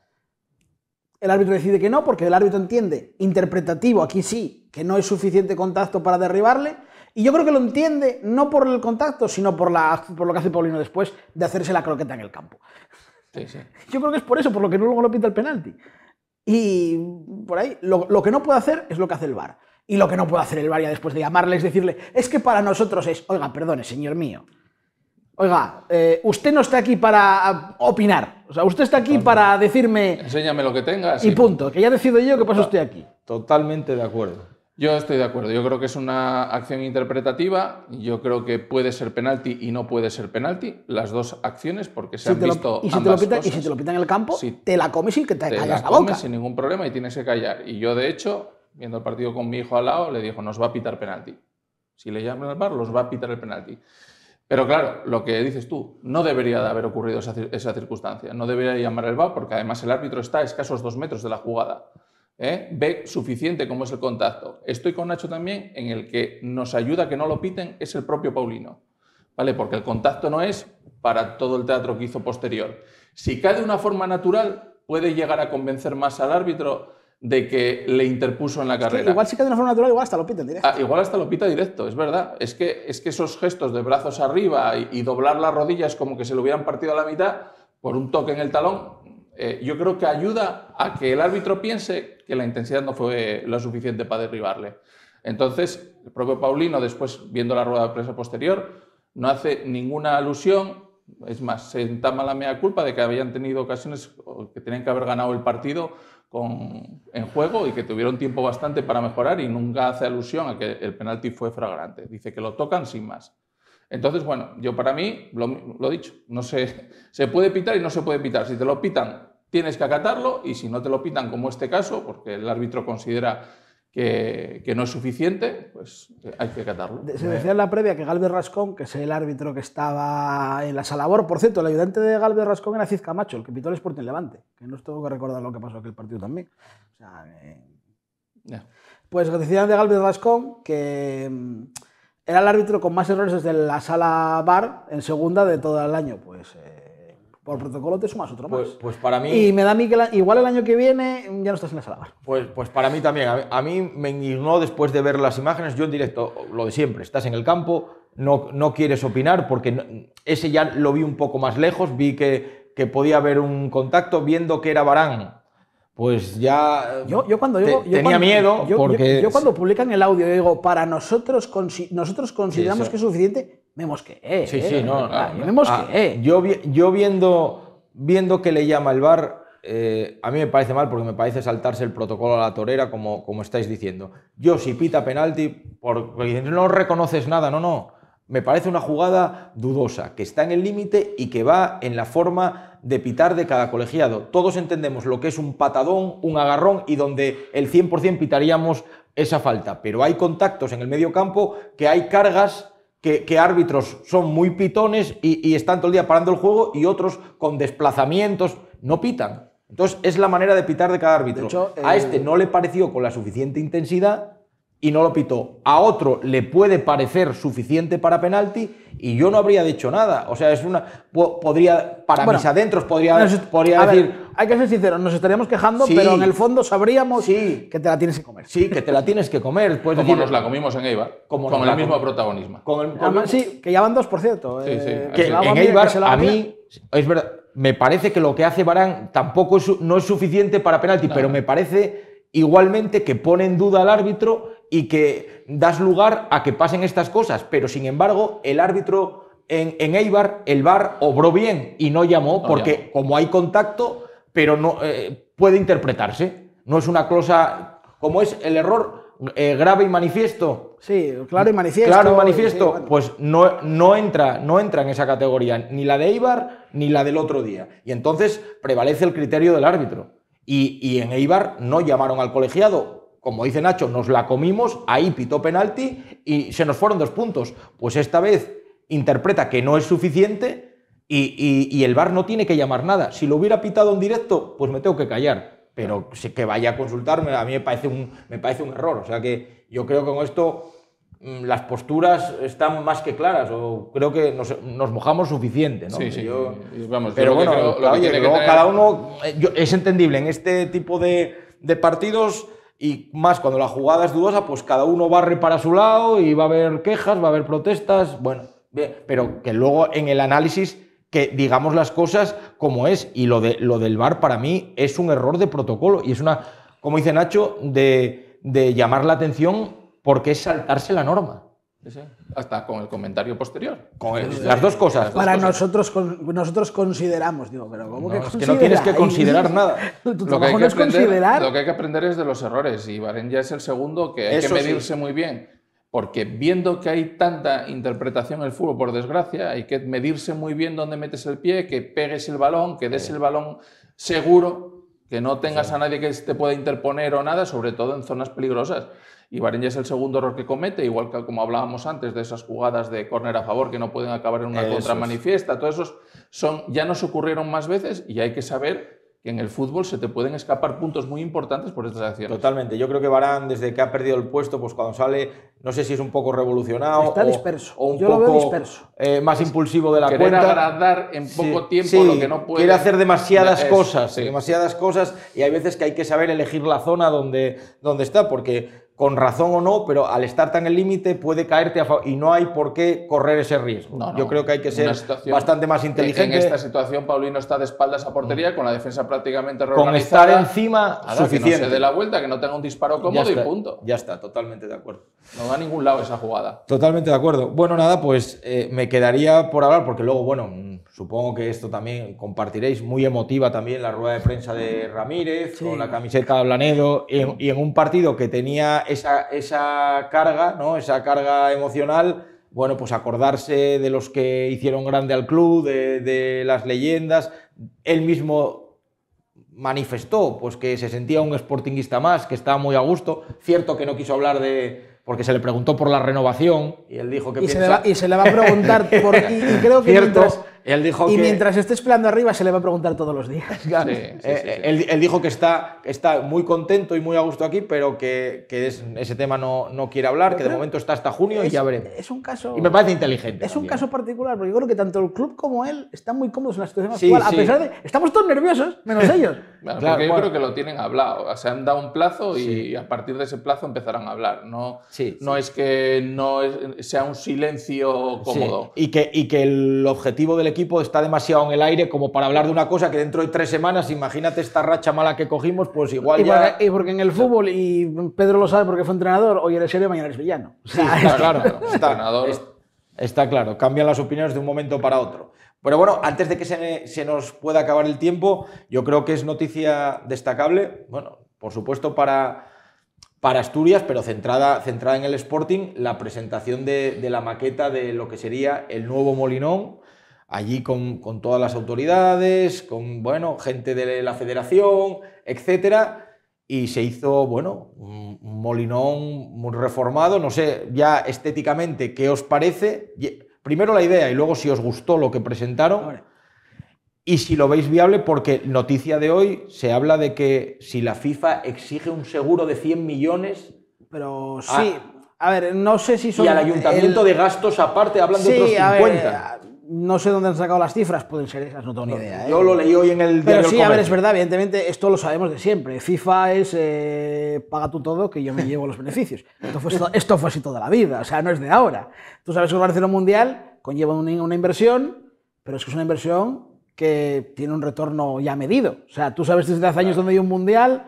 El árbitro decide que no, porque el árbitro entiende, interpretativo, aquí sí, que no es suficiente contacto para derribarle, y yo creo que lo entiende no por el contacto, sino por, la, por lo que hace Paulino después de hacerse la croqueta en el campo. Sí, sí. *laughs* Yo creo que es por eso, por lo que luego lo pinta el penalti. Y por ahí, lo, que no puede hacer es lo que hace el VAR. Y lo que no puede hacer el VAR ya después de llamarle es decirle, es que para nosotros es, oiga, perdone, señor mío. Oiga, eh, usted no está aquí para ah, opinar. O sea, usted está aquí para decirme... Enséñame lo que tengas. Y, punto, que ya decido yo que pasa estoy aquí. Totalmente de acuerdo. Yo estoy de acuerdo. Yo creo que es una acción interpretativa. Yo creo que puede ser penalti y no puede ser penalti. Las dos acciones, porque se han visto. si, te lo pita, y si te lo pitan en el campo, te la comes y te, callas la, la boca. comes sin ningún problema y tienes que callar. Y yo, de hecho, viendo el partido con mi hijo al lado, le dijo: nos va a pitar penalti. Si le llaman al bar, los va a pitar el penalti. Pero claro, lo que dices tú, no debería de haber ocurrido esa, circunstancia. No debería llamar el bar porque además el árbitro está a escasos dos metros de la jugada. ¿eh? ve suficiente como es el contacto. Estoy con Nacho también, en el que nos ayuda que no lo piten, es el propio Paulino. ¿Vale? Porque el contacto no es para todo el teatro que hizo posterior. Si cae de una forma natural, puede llegar a convencer más al árbitro de que le interpuso en la carrera. igual si cae de una forma natural, igual hasta lo pita directo. Ah, igual hasta lo pita directo, es verdad. Es que, es que esos gestos de brazos arriba y, doblar las rodillas como que se le hubieran partido a la mitad por un toque en el talón, eh, yo creo que ayuda a que el árbitro piense que la intensidad no fue lo suficiente para derribarle. Entonces, el propio Paulino, después viendo la rueda de prensa posterior, no hace ninguna alusión, es más, se entama la mea culpa de que habían tenido ocasiones que tenían que haber ganado el partido en juego y que tuvieron tiempo bastante para mejorar y nunca hace alusión a que el penalti fue fragrante. Dice que lo tocan sin más. Entonces, bueno, yo para mí, lo, he dicho, no se, se puede pitar y no se puede pitar. Si te lo pitan, tienes que acatarlo y si no te lo pitan, como este caso, porque el árbitro considera que, no es suficiente, pues eh, hay que acatarlo. Se decía en la previa que Galvez Rascón, que es el árbitro que estaba en la labor, por cierto, el ayudante de Galvez Rascón era Cid Camacho, el que pitó el Sporting Levante, que no os tengo que recordar lo que pasó aquel partido también. O sea, eh, Pues decían de Galvez Rascón que era el árbitro con más errores desde la sala bar en segunda de todo el año. Pues eh, por protocolo te sumas otro pues, más. Pues, pues para mí. Y me da a mí que igual el año que viene ya no estás en la sala bar. Pues, pues para mí también. A mí, me indignó después de ver las imágenes. Yo en directo, lo de siempre, estás en el campo, no, no quieres opinar porque ese ya lo vi un poco más lejos. Vi que, que podía haber un contacto viendo que era Barán pues ya yo, cuando yo tenía miedo yo, porque... Yo, cuando publican el audio, yo digo, para nosotros, nosotros consideramos que es suficiente, me que eh, Sí, sí, eh, no. Ah, ah, eh". yo, viendo, viendo que le llama el bar, a mí me parece mal porque me parece saltarse el protocolo a la torera, como, como estáis diciendo. Yo, si pita penalti, porque no reconoces nada, no, no. Me parece una jugada dudosa, que está en el límite y que va en la forma de pitar de cada colegiado. Todos entendemos lo que es un patadón, un agarrón y donde el 100% pitaríamos esa falta. Pero hay contactos en el medio campo que hay cargas que, árbitros son muy pitones y, están todo el día parando el juego y otros con desplazamientos no pitan. Entonces es la manera de pitar de cada árbitro. A eh, este no le pareció con la suficiente intensidad y no lo pitó. A otro le puede parecer suficiente para penalti y yo no habría dicho nada. O sea, es una. Podría, para mis adentros, podría, podría decir. hay que ser sincero nos estaríamos quejando, pero en el fondo sabríamos que te la tienes que comer. Sí, que te la tienes que comer. como nos la comimos en Eibar, como con el mismo protagonismo. sí, que ya van dos, por cierto. Sí, eh, que en Eibar, a mí, es verdad, me parece que lo que hace Barán tampoco es, no es suficiente para penalti, pero me parece igualmente que pone en duda al árbitro y que das lugar a que pasen estas cosas, pero sin embargo el árbitro en, Eibar, el VAR obró bien y no llamó porque como hay contacto, pero no eh, puede interpretarse, no es una cosa como es el error eh, grave y manifiesto. Sí, claro y manifiesto. Claro y manifiesto, pues no, no, entra, no entra en esa categoría, ni la de Eibar ni la del otro día. Y entonces prevalece el criterio del árbitro. Y, y en Eibar no llamaron al colegiado, como dice Nacho, nos la comimos, ahí pitó penalti y se nos fueron dos puntos. Pues esta vez interpreta que no es suficiente y, el VAR no tiene que llamar nada. Si lo hubiera pitado en directo, pues me tengo que callar. Pero que vaya a consultarme, a mí me parece un, me parece un error. O sea que yo creo que con esto mm, las posturas están más que claras o creo que nos, mojamos suficiente pero bueno cada uno eh, es entendible en este tipo de, de partidos y más cuando la jugada es dudosa, pues cada uno barre para su lado y va a haber quejas, va a haber protestas, bueno, pero que luego en el análisis que digamos las cosas como es. Y lo, de, lo del VAR para mí es un error de protocolo y es una, como dice Nacho, de, de llamar la atención porque es saltarse la norma hasta con el comentario posterior. las dos cosas. Para nosotros nosotros consideramos, digo, pero que, no tienes que considerar *laughs* nada. lo, que hay que aprender, es de los errores y Valen ya es el segundo que hay que medirse muy bien. Porque viendo que hay tanta interpretación en el fútbol, por desgracia, hay que medirse muy bien dónde metes el pie, que pegues el balón, que des el balón seguro, que no tengas a nadie que te pueda interponer o nada, sobre todo en zonas peligrosas. Y ya es el segundo error que comete, igual que como hablábamos antes de esas jugadas de córner a favor que no pueden acabar en una contra manifiesta. Todos esos son, ya nos ocurrieron más veces y hay que saber que en el fútbol se te pueden escapar puntos muy importantes por estas acciones. Totalmente. Yo creo que Barán, desde que ha perdido el puesto, pues cuando sale, no sé si es un poco revolucionado. Está disperso. O, un Yo poco, lo veo disperso. Eh, más impulsivo de la cuenta. agradar en poco tiempo lo que no puede. Quiere hacer demasiadas cosas. Demasiadas cosas. Y hay veces que hay que saber elegir la zona donde, donde está, porque con razón o no, pero al estar tan el límite puede caerte a favor y no hay por qué correr ese riesgo. Yo creo que hay que ser bastante más inteligente. En esta situación, Paulino está de espaldas a portería, con la defensa prácticamente reorganizada. Con estar encima suficiente. de la vuelta, que no tenga un disparo cómodo y punto. Ya está, totalmente de acuerdo. No va a ningún lado esa jugada. Totalmente de acuerdo. Bueno, nada, pues eh, me quedaría por hablar, porque luego, bueno, Supongo que esto también compartiréis, muy emotiva también la rueda de prensa de Ramírez, con la camiseta de Blanedo, y, en un partido que tenía esa, esa carga, ¿no? esa carga emocional, bueno, pues acordarse de los que hicieron grande al club, de, las leyendas, él mismo manifestó pues que se sentía un sportinguista más, que estaba muy a gusto. Cierto que no quiso hablar de porque se le preguntó por la renovación y él dijo que y se le va, y se le va a preguntar por *laughs* y, creo que mientras y mientras esté esperando arriba se le va a preguntar todos los días. *laughs* Eh, eh, él, dijo que está, muy contento y muy a gusto aquí, pero que, ese tema no, quiere hablar, que de momento está hasta junio y ya veremos. Es un caso... Y me parece inteligente. Es un caso particular, porque yo creo que tanto el club como él están muy cómodos en la situación actual, a pesar de... Estamos todos nerviosos, menos *laughs* ellos. porque yo creo que lo tienen hablado. se han dado un plazo y a partir de ese plazo empezarán a hablar. No, es que no sea un silencio cómodo. Y, que, y que el objetivo del equipo está demasiado en el aire como para hablar de una cosa que dentro de tres semanas, imagínate esta racha mala que cogimos, pues igual ya... Porque, y porque en el fútbol, y Pedro lo sabe porque fue entrenador, hoy eres serio, mañana eres villano. está, claro. *laughs* claro, cambian las opiniones de un momento para otro. Pero bueno, antes de que se, nos pueda acabar el tiempo, yo creo que es noticia destacable, bueno, por supuesto para para Asturias, pero centrada, centrada en el Sporting, la presentación de, de, la maqueta de lo que sería el nuevo Molinón, allí con, con, todas las autoridades, con bueno, gente de la federación, etcétera, y se hizo bueno, un molinón muy reformado, no sé, ya estéticamente qué os parece. Primero la idea y luego si os gustó lo que presentaron. Y si lo veis viable, porque noticia de hoy se habla de que si la FIFA exige un seguro de 100 millones. Pero ah. sí, a, ver, no sé si son. Y al ayuntamiento de gastos aparte hablan de otros 50. No sé dónde han sacado las cifras, pueden ser esas, no tengo ni idea. ¿eh? Yo lo leí hoy en el Pero sí, a ver, es verdad, evidentemente, esto lo sabemos de siempre. FIFA es eh, paga tú todo que yo me llevo los beneficios. Esto fue, esto fue así toda la vida, o sea, no es de ahora. Tú sabes que el Barcelona mundial conlleva una, inversión, pero es que es una inversión que tiene un retorno ya medido. O sea, tú sabes desde hace años donde hay un mundial,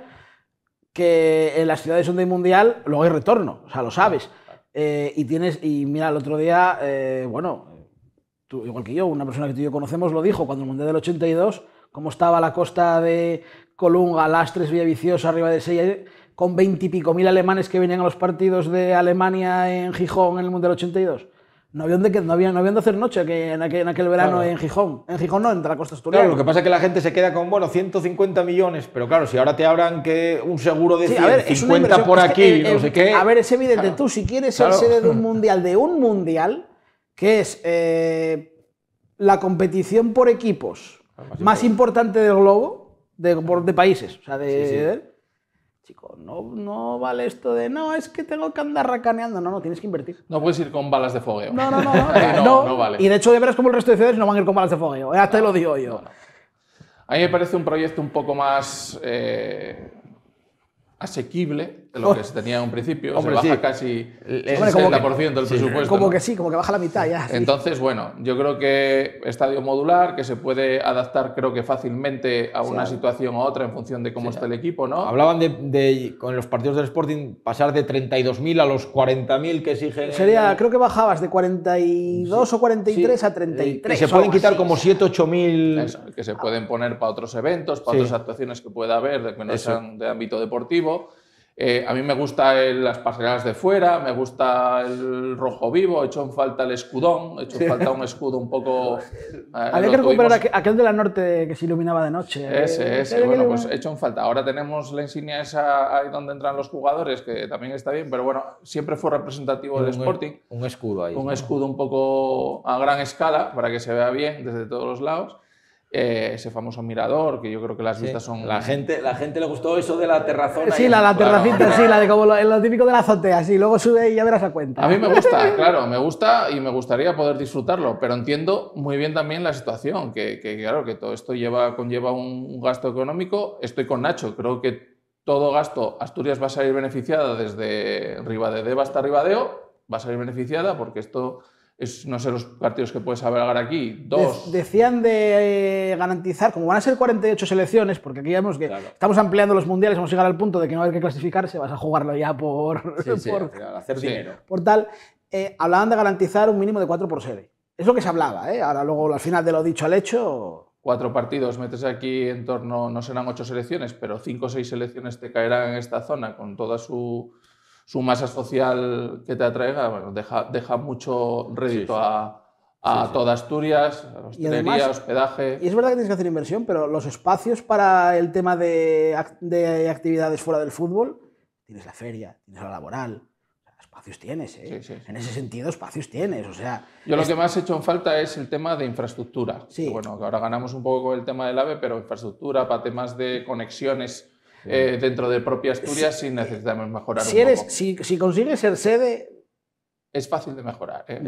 que en las ciudades donde hay mundial luego hay retorno, o sea, lo sabes. Eh, y tienes, y mira, el otro día, bueno, igual que yo, una persona que tú y yo conocemos, lo dijo cuando el Mundial del 82, cómo estaba la costa de Colunga, Lastres, Viciosa, arriba de Sella, con veintipico mil alemanes que venían a los partidos de Alemania en Gijón en el Mundial del 82. No había dónde, no hacer noche que en, aquel, en aquel verano en Gijón. En Gijón no, en la costa asturiana. lo que pasa es que la gente se queda con, bueno, 150 millones, pero claro, si ahora te abran que un seguro de sí, por aquí, no sé qué. A ver, es evidente, tú si quieres ser sede de un *laughs* mundial, de un mundial, que es eh, la competición por equipos ah, más, importante del globo, de, de países. O sea, de, chico, no, no vale esto de no, es que tengo que andar racaneando. No, no, tienes que invertir. No puedes ir con balas de fogueo. No, no, no. *laughs* Eh, no, vale. Y de hecho, de veras como el resto de ciudades no van a ir con balas de fogueo. Eh, te lo digo yo. A mí me parece un proyecto un poco más eh, asequible lo que se tenía en un principio, se baja casi el eh, 60% eh, del presupuesto. Como que sí, como que baja la mitad ya. Entonces, bueno, yo creo que estadio modular, que se puede adaptar creo que fácilmente a una situación o a otra en función de cómo está el equipo, ¿no? Hablaban de, con los partidos del Sporting pasar de 32.000 a los 40.000 que exigen. Sería, creo que bajabas de 42 o 43 a 33. Y se pueden quitar como 7 8.000 que se pueden poner para otros eventos, para otras actuaciones que pueda haber, que no sean de ámbito deportivo. Eh, a mí me gustan las pasarelas de fuera, me gusta el rojo vivo, he hecho en falta el escudón, he hecho en falta un escudo un poco... *laughs* Eh, había que recuperar aquel de la norte que se iluminaba de noche. Ese, eh, ese, bueno, pues he hecho en falta. Ahora tenemos la insignia esa ahí donde entran los jugadores, que también está bien, pero bueno, siempre fue representativo del e-, Sporting. Un escudo ahí. Un escudo un poco a gran escala, para que se vea bien desde todos los lados. Eh, ese famoso mirador, que yo creo que las vistas son... La gente, la gente le gustó eso de la terrazona. Sí, la, terracita, sí, la de como lo, típico de la azotea, sí, luego sube y ya verás a cuenta. A mí me gusta, claro, me gusta y me gustaría poder disfrutarlo, pero entiendo muy bien también la situación, que, claro, que todo esto lleva, conlleva un, gasto económico. Estoy con Nacho, creo que todo gasto, Asturias va a salir beneficiada desde Ribadeo hasta Ribadeo, va a salir beneficiada porque esto no sé los partidos que puedes avergar aquí, dos. decían de eh, garantizar, como van a ser 48 selecciones, porque aquí vemos que estamos ampliando los mundiales, vamos a llegar al punto de que no hay que clasificarse, vas a jugarlo ya por, *laughs* por hacer dinero. Por tal, eh, hablaban de garantizar un mínimo de cuatro por sede. Es lo que se hablaba, ¿eh? Ahora luego al final de lo dicho al hecho... Cuatro partidos, metes aquí en torno, no serán ocho selecciones, pero cinco o seis selecciones te caerán en esta zona con toda su su masa social que te atraiga, bueno, deja, deja mucho rédito a, a toda Asturias, hostelería, hospedaje. Y es verdad que tienes que hacer inversión, pero los espacios para el tema de, actividades fuera del fútbol, tienes la feria, tienes la laboral, espacios tienes, ¿eh? En ese sentido, espacios tienes, o sea... Yo lo que más he hecho en falta es el tema de infraestructura. Sí. bueno, ahora ganamos un poco con el tema del AVE, pero infraestructura para temas de conexiones eh, dentro de propia Asturias si, necesitamos mejorar. Si, Si, consigues ser sede... Es fácil de mejorar. ¿eh?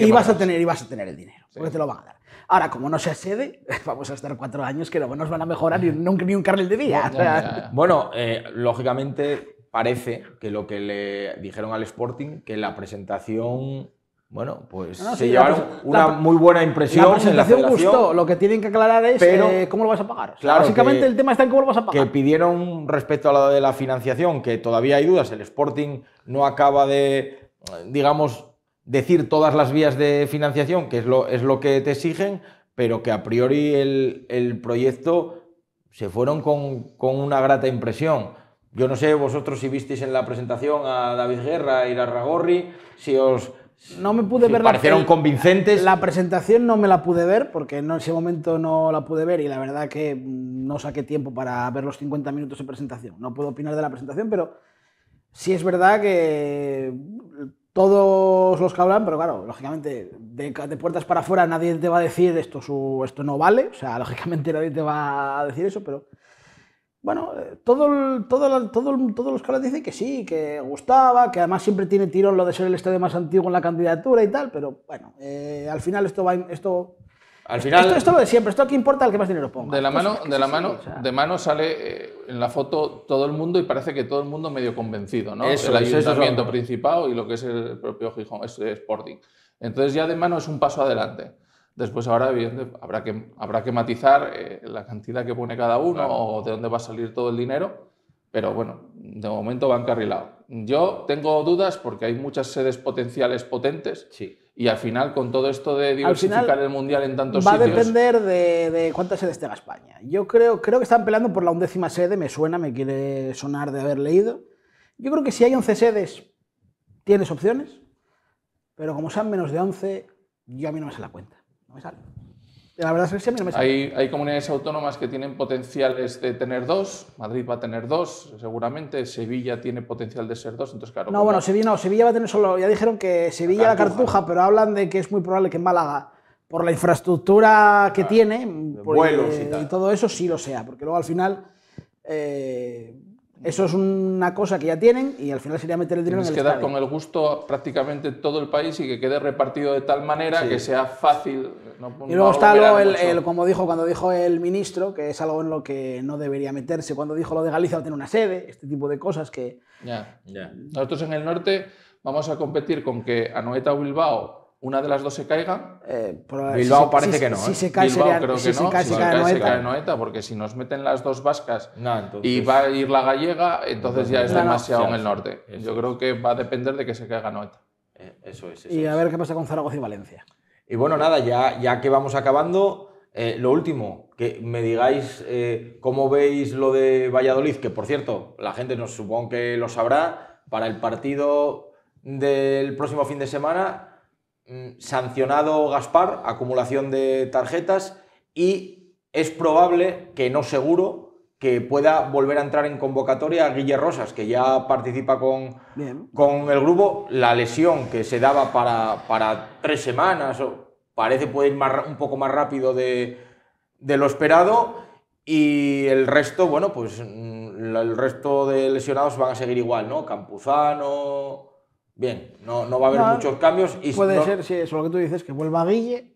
y, vas a tener, y vas a tener el dinero, te lo van a dar. Ahora, como no sea sede, *laughs* vamos a estar cuatro años que no nos van a mejorar ni, ni un carril de día. Bueno, eh, lógicamente parece que lo que le dijeron al Sporting, que la presentación bueno, pues se llevaron una muy buena impresión. La en gustó. Lo que tienen que aclarar es eh, cómo lo vas a pagar. Básicamente el tema está en cómo lo vas a pagar. Que pidieron respecto a lo de la financiación, que todavía hay dudas. El Sporting no acaba de, digamos, decir todas las vías de financiación, que es lo, es lo que te exigen, pero que a priori el, el proyecto se fueron con, con una grata impresión. Yo no sé vosotros si visteis en la presentación a David Guerra y a Ragorri, si os no me pude ver. Parecieron la, convincentes. La presentación no me la pude ver porque en ese momento no la pude ver y la verdad que no saqué tiempo para ver los 50 minutos de presentación. No puedo opinar de la presentación, pero sí es verdad que todos los que hablan, pero claro, lógicamente de, puertas para afuera nadie te va a decir esto, esto no vale, o sea, *laughs* lógicamente nadie te va a decir eso, pero bueno, eh, todo, todos los caras dicen que sí, que gustaba, que además siempre tiene tirón lo de ser el estadio más antiguo en la candidatura y tal, pero bueno, eh, al final esto va. Esto, al final, esto, esto, lo de siempre, esto que importa el que más dinero ponga. De la mano, de la mano, de mano sale eh, en la foto todo el mundo y parece que todo el mundo medio convencido, ¿no? el ayuntamiento principal y lo que es el propio Gijón, es Sporting. Entonces ya de mano es un paso adelante. Después ahora habrá que, habrá que matizar eh, la cantidad que pone cada uno o de dónde va a salir todo el dinero, pero bueno, de momento va encarrilado. Yo tengo dudas porque hay muchas sedes potenciales potentes y al final con todo esto de diversificar el Mundial en tantos va sitios... Va a depender de, cuántas sedes tenga España. Yo creo, creo que están peleando por la undécima sede, me suena, me quiere sonar de haber leído. Yo creo que si hay 11 sedes tienes opciones, pero como sean menos de 11, yo a mí no me a la cuenta me La verdad Hay, comunidades autónomas que tienen potenciales de tener dos. Madrid va a tener dos, seguramente. Sevilla tiene potencial de ser dos. Entonces, claro. No, bueno, Sevilla va a tener solo. Ya dijeron que Sevilla la cartuja, pero hablan de que es muy probable que en Málaga, por la infraestructura que ah, tiene, vuelos y, todo eso, sí lo sea. Porque luego al final. Eh, eso es una cosa que ya tienen y al final sería meter el dinero en el que dar con el gusto prácticamente todo el país y que quede repartido de tal manera que sea fácil. y luego está algo, como dijo cuando dijo el ministro, que es algo en lo que no debería meterse. Cuando dijo lo de Galicia va tener una sede, este tipo de cosas que. Ya, ya. Nosotros en el norte vamos a competir con que Anoeta Bilbao una de las dos se caiga, eh, Bilbao parece que no. Si, ¿eh? se cae, si se cae, Noeta, porque si nos meten las dos vascas y va a ir la gallega, entonces ya es demasiado en el norte. Yo creo que va a depender de que se caiga Noeta. Eh, eso es. y a ver qué pasa con Zaragoza y Valencia. Y bueno, nada, ya, ya que vamos acabando, lo último, que me digáis cómo veis lo de Valladolid, que por cierto, la gente nos supongo que lo sabrá, para el partido del próximo fin de semana Mm, sancionado Gaspar, acumulación de tarjetas y es probable que no seguro que pueda volver a entrar en convocatoria a Guille Rosas, que ya participa con, con el grupo. La lesión que se daba para, para tres semanas, parece puede ir un poco más rápido de, de lo esperado. Y el resto, bueno, pues mm, el resto de lesionados van a seguir igual, ¿no? Campuzano, bien, no, no va a haber muchos cambios. Y puede ser, si eso lo que tú dices, que vuelva Guille.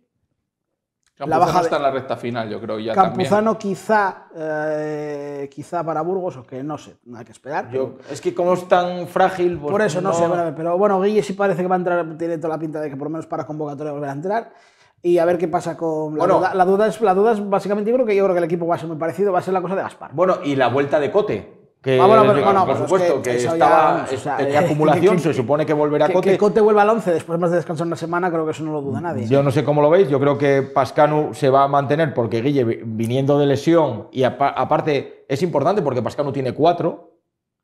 la baja está en la recta final, yo creo. Ya Campuzano quizá, eh, quizá para Burgos, o que no sé, nada que esperar. Yo, es que como es tan frágil... Pues por eso no, sé, pero, bueno, Guille sí parece que va a entrar, tiene toda la pinta de que por lo menos para convocatoria volverá a entrar y a ver qué pasa con la, bueno, duda, la duda es la duda es básicamente creo que yo creo que el equipo va a ser muy parecido va a ser la cosa de Gaspar bueno y la vuelta de Cote que, ah, por supuesto, que, estaba *laughs* acumulación, se supone que volverá Cote. Que Cote vuelva al 11 después más de descansar una semana, creo que eso no lo duda nadie. Yo no sé cómo lo veis, yo creo que Pascanu se va a mantener porque Guille, viniendo de lesión, y aparte es importante porque Pascanu tiene cuatro,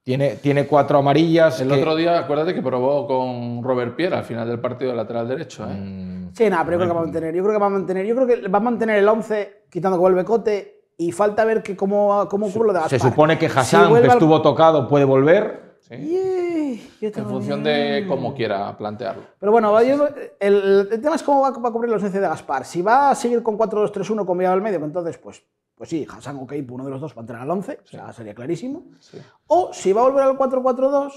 tiene, tiene cuatro amarillas. El otro día, acuérdate que probó con Robert Pierre al final del partido del lateral derecho. ¿eh? Mm. Sí, nada, pero yo creo que va a mm. mantener. Yo creo que va a mantener, yo creo que va a mantener el 11, quitando que vuelve Cote, y falta ver cómo, cómo ocurre lo de Gaspar. Se supone que Hassan, que estuvo tocado, puede volver. ¿sí? en función de cómo quiera plantearlo. Pero bueno, el, tema es cómo va, a cubrir la ausencia de Gaspar. Si va a seguir con 4-2-3-1 con al medio, pues entonces pues, pues sí, Hassan o Keipo, pues uno de los dos, va a entrar al 11, o sea, sería clarísimo. O si va a volver al 4-4-2,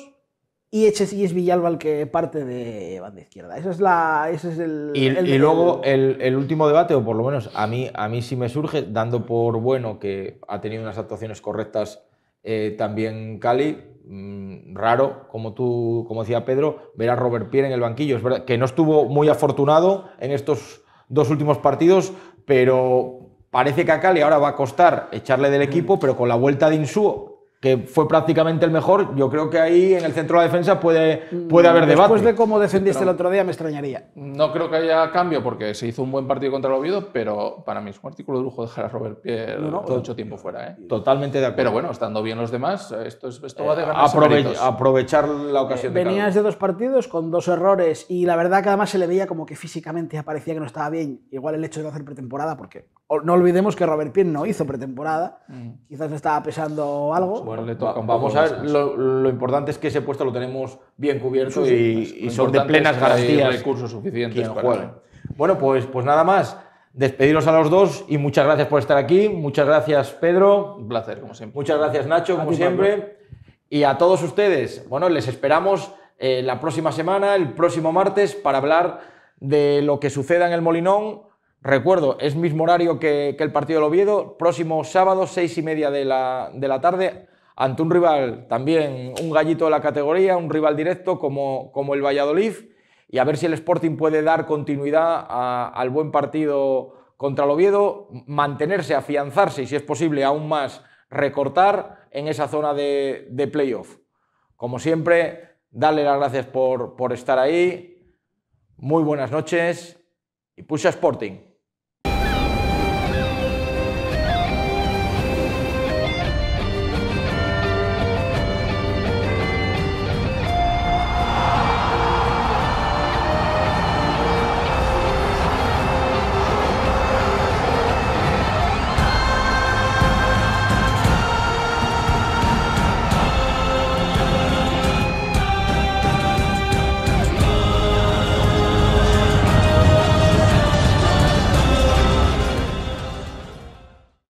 y es Villalba el que parte de banda izquierda. es la, ese es el... Y, luego el, último debate, o por lo menos a mí, a mí sí me surge, dando por bueno que ha tenido unas actuaciones correctas eh, también Cali, mm, raro, como tú, como decía Pedro, ver a Robert Pierre en el banquillo. Es verdad que no estuvo muy afortunado en estos dos últimos partidos, pero parece que a Cali ahora va a costar echarle del mm. equipo, pero con la vuelta de Insuo que fue prácticamente el mejor, yo creo que ahí en el centro de la defensa puede, puede haber debate. Después de cómo defendiste el otro día, me extrañaría. No creo que haya cambio, porque se hizo un buen partido contra el Oviedo, pero para mí es un artículo de lujo dejar a Robert Pierre todo mucho tiempo fuera. ¿eh? Totalmente de acuerdo. Pero bueno, estando bien los demás, esto, va de ganar. Eh, aprovechar la eh, ocasión. de venías de dos partidos con dos errores, y la verdad que además se le veía como que físicamente aparecía que no estaba bien. Igual el hecho de hacer pretemporada, porque no olvidemos que Robert Pien no hizo pretemporada. Mm. Quizás estaba pesando algo. Pues bueno, le Vamos a ver, lo, importante es que ese puesto lo tenemos bien cubierto y, son de plenas garantías. recursos suficientes Bueno, pues, pues nada más. Despediros a los dos y muchas gracias por estar aquí. Muchas gracias, Pedro. Un placer, como siempre. Muchas gracias, Nacho, como siempre. Y a todos ustedes, bueno, les esperamos eh, la próxima semana, el próximo martes, para hablar de lo que suceda en el Molinón Recuerdo, es mismo horario que, el partido de Oviedo, próximo sábado, seis y media de la, tarde, ante un rival también, un gallito de la categoría, un rival directo como, como el Valladolid, y a ver si el Sporting puede dar continuidad al buen partido contra el Oviedo, mantenerse, afianzarse y, si es posible, aún más recortar en esa zona de, playoff. Como siempre, darle las gracias por, por estar ahí. Muy buenas noches y a Sporting.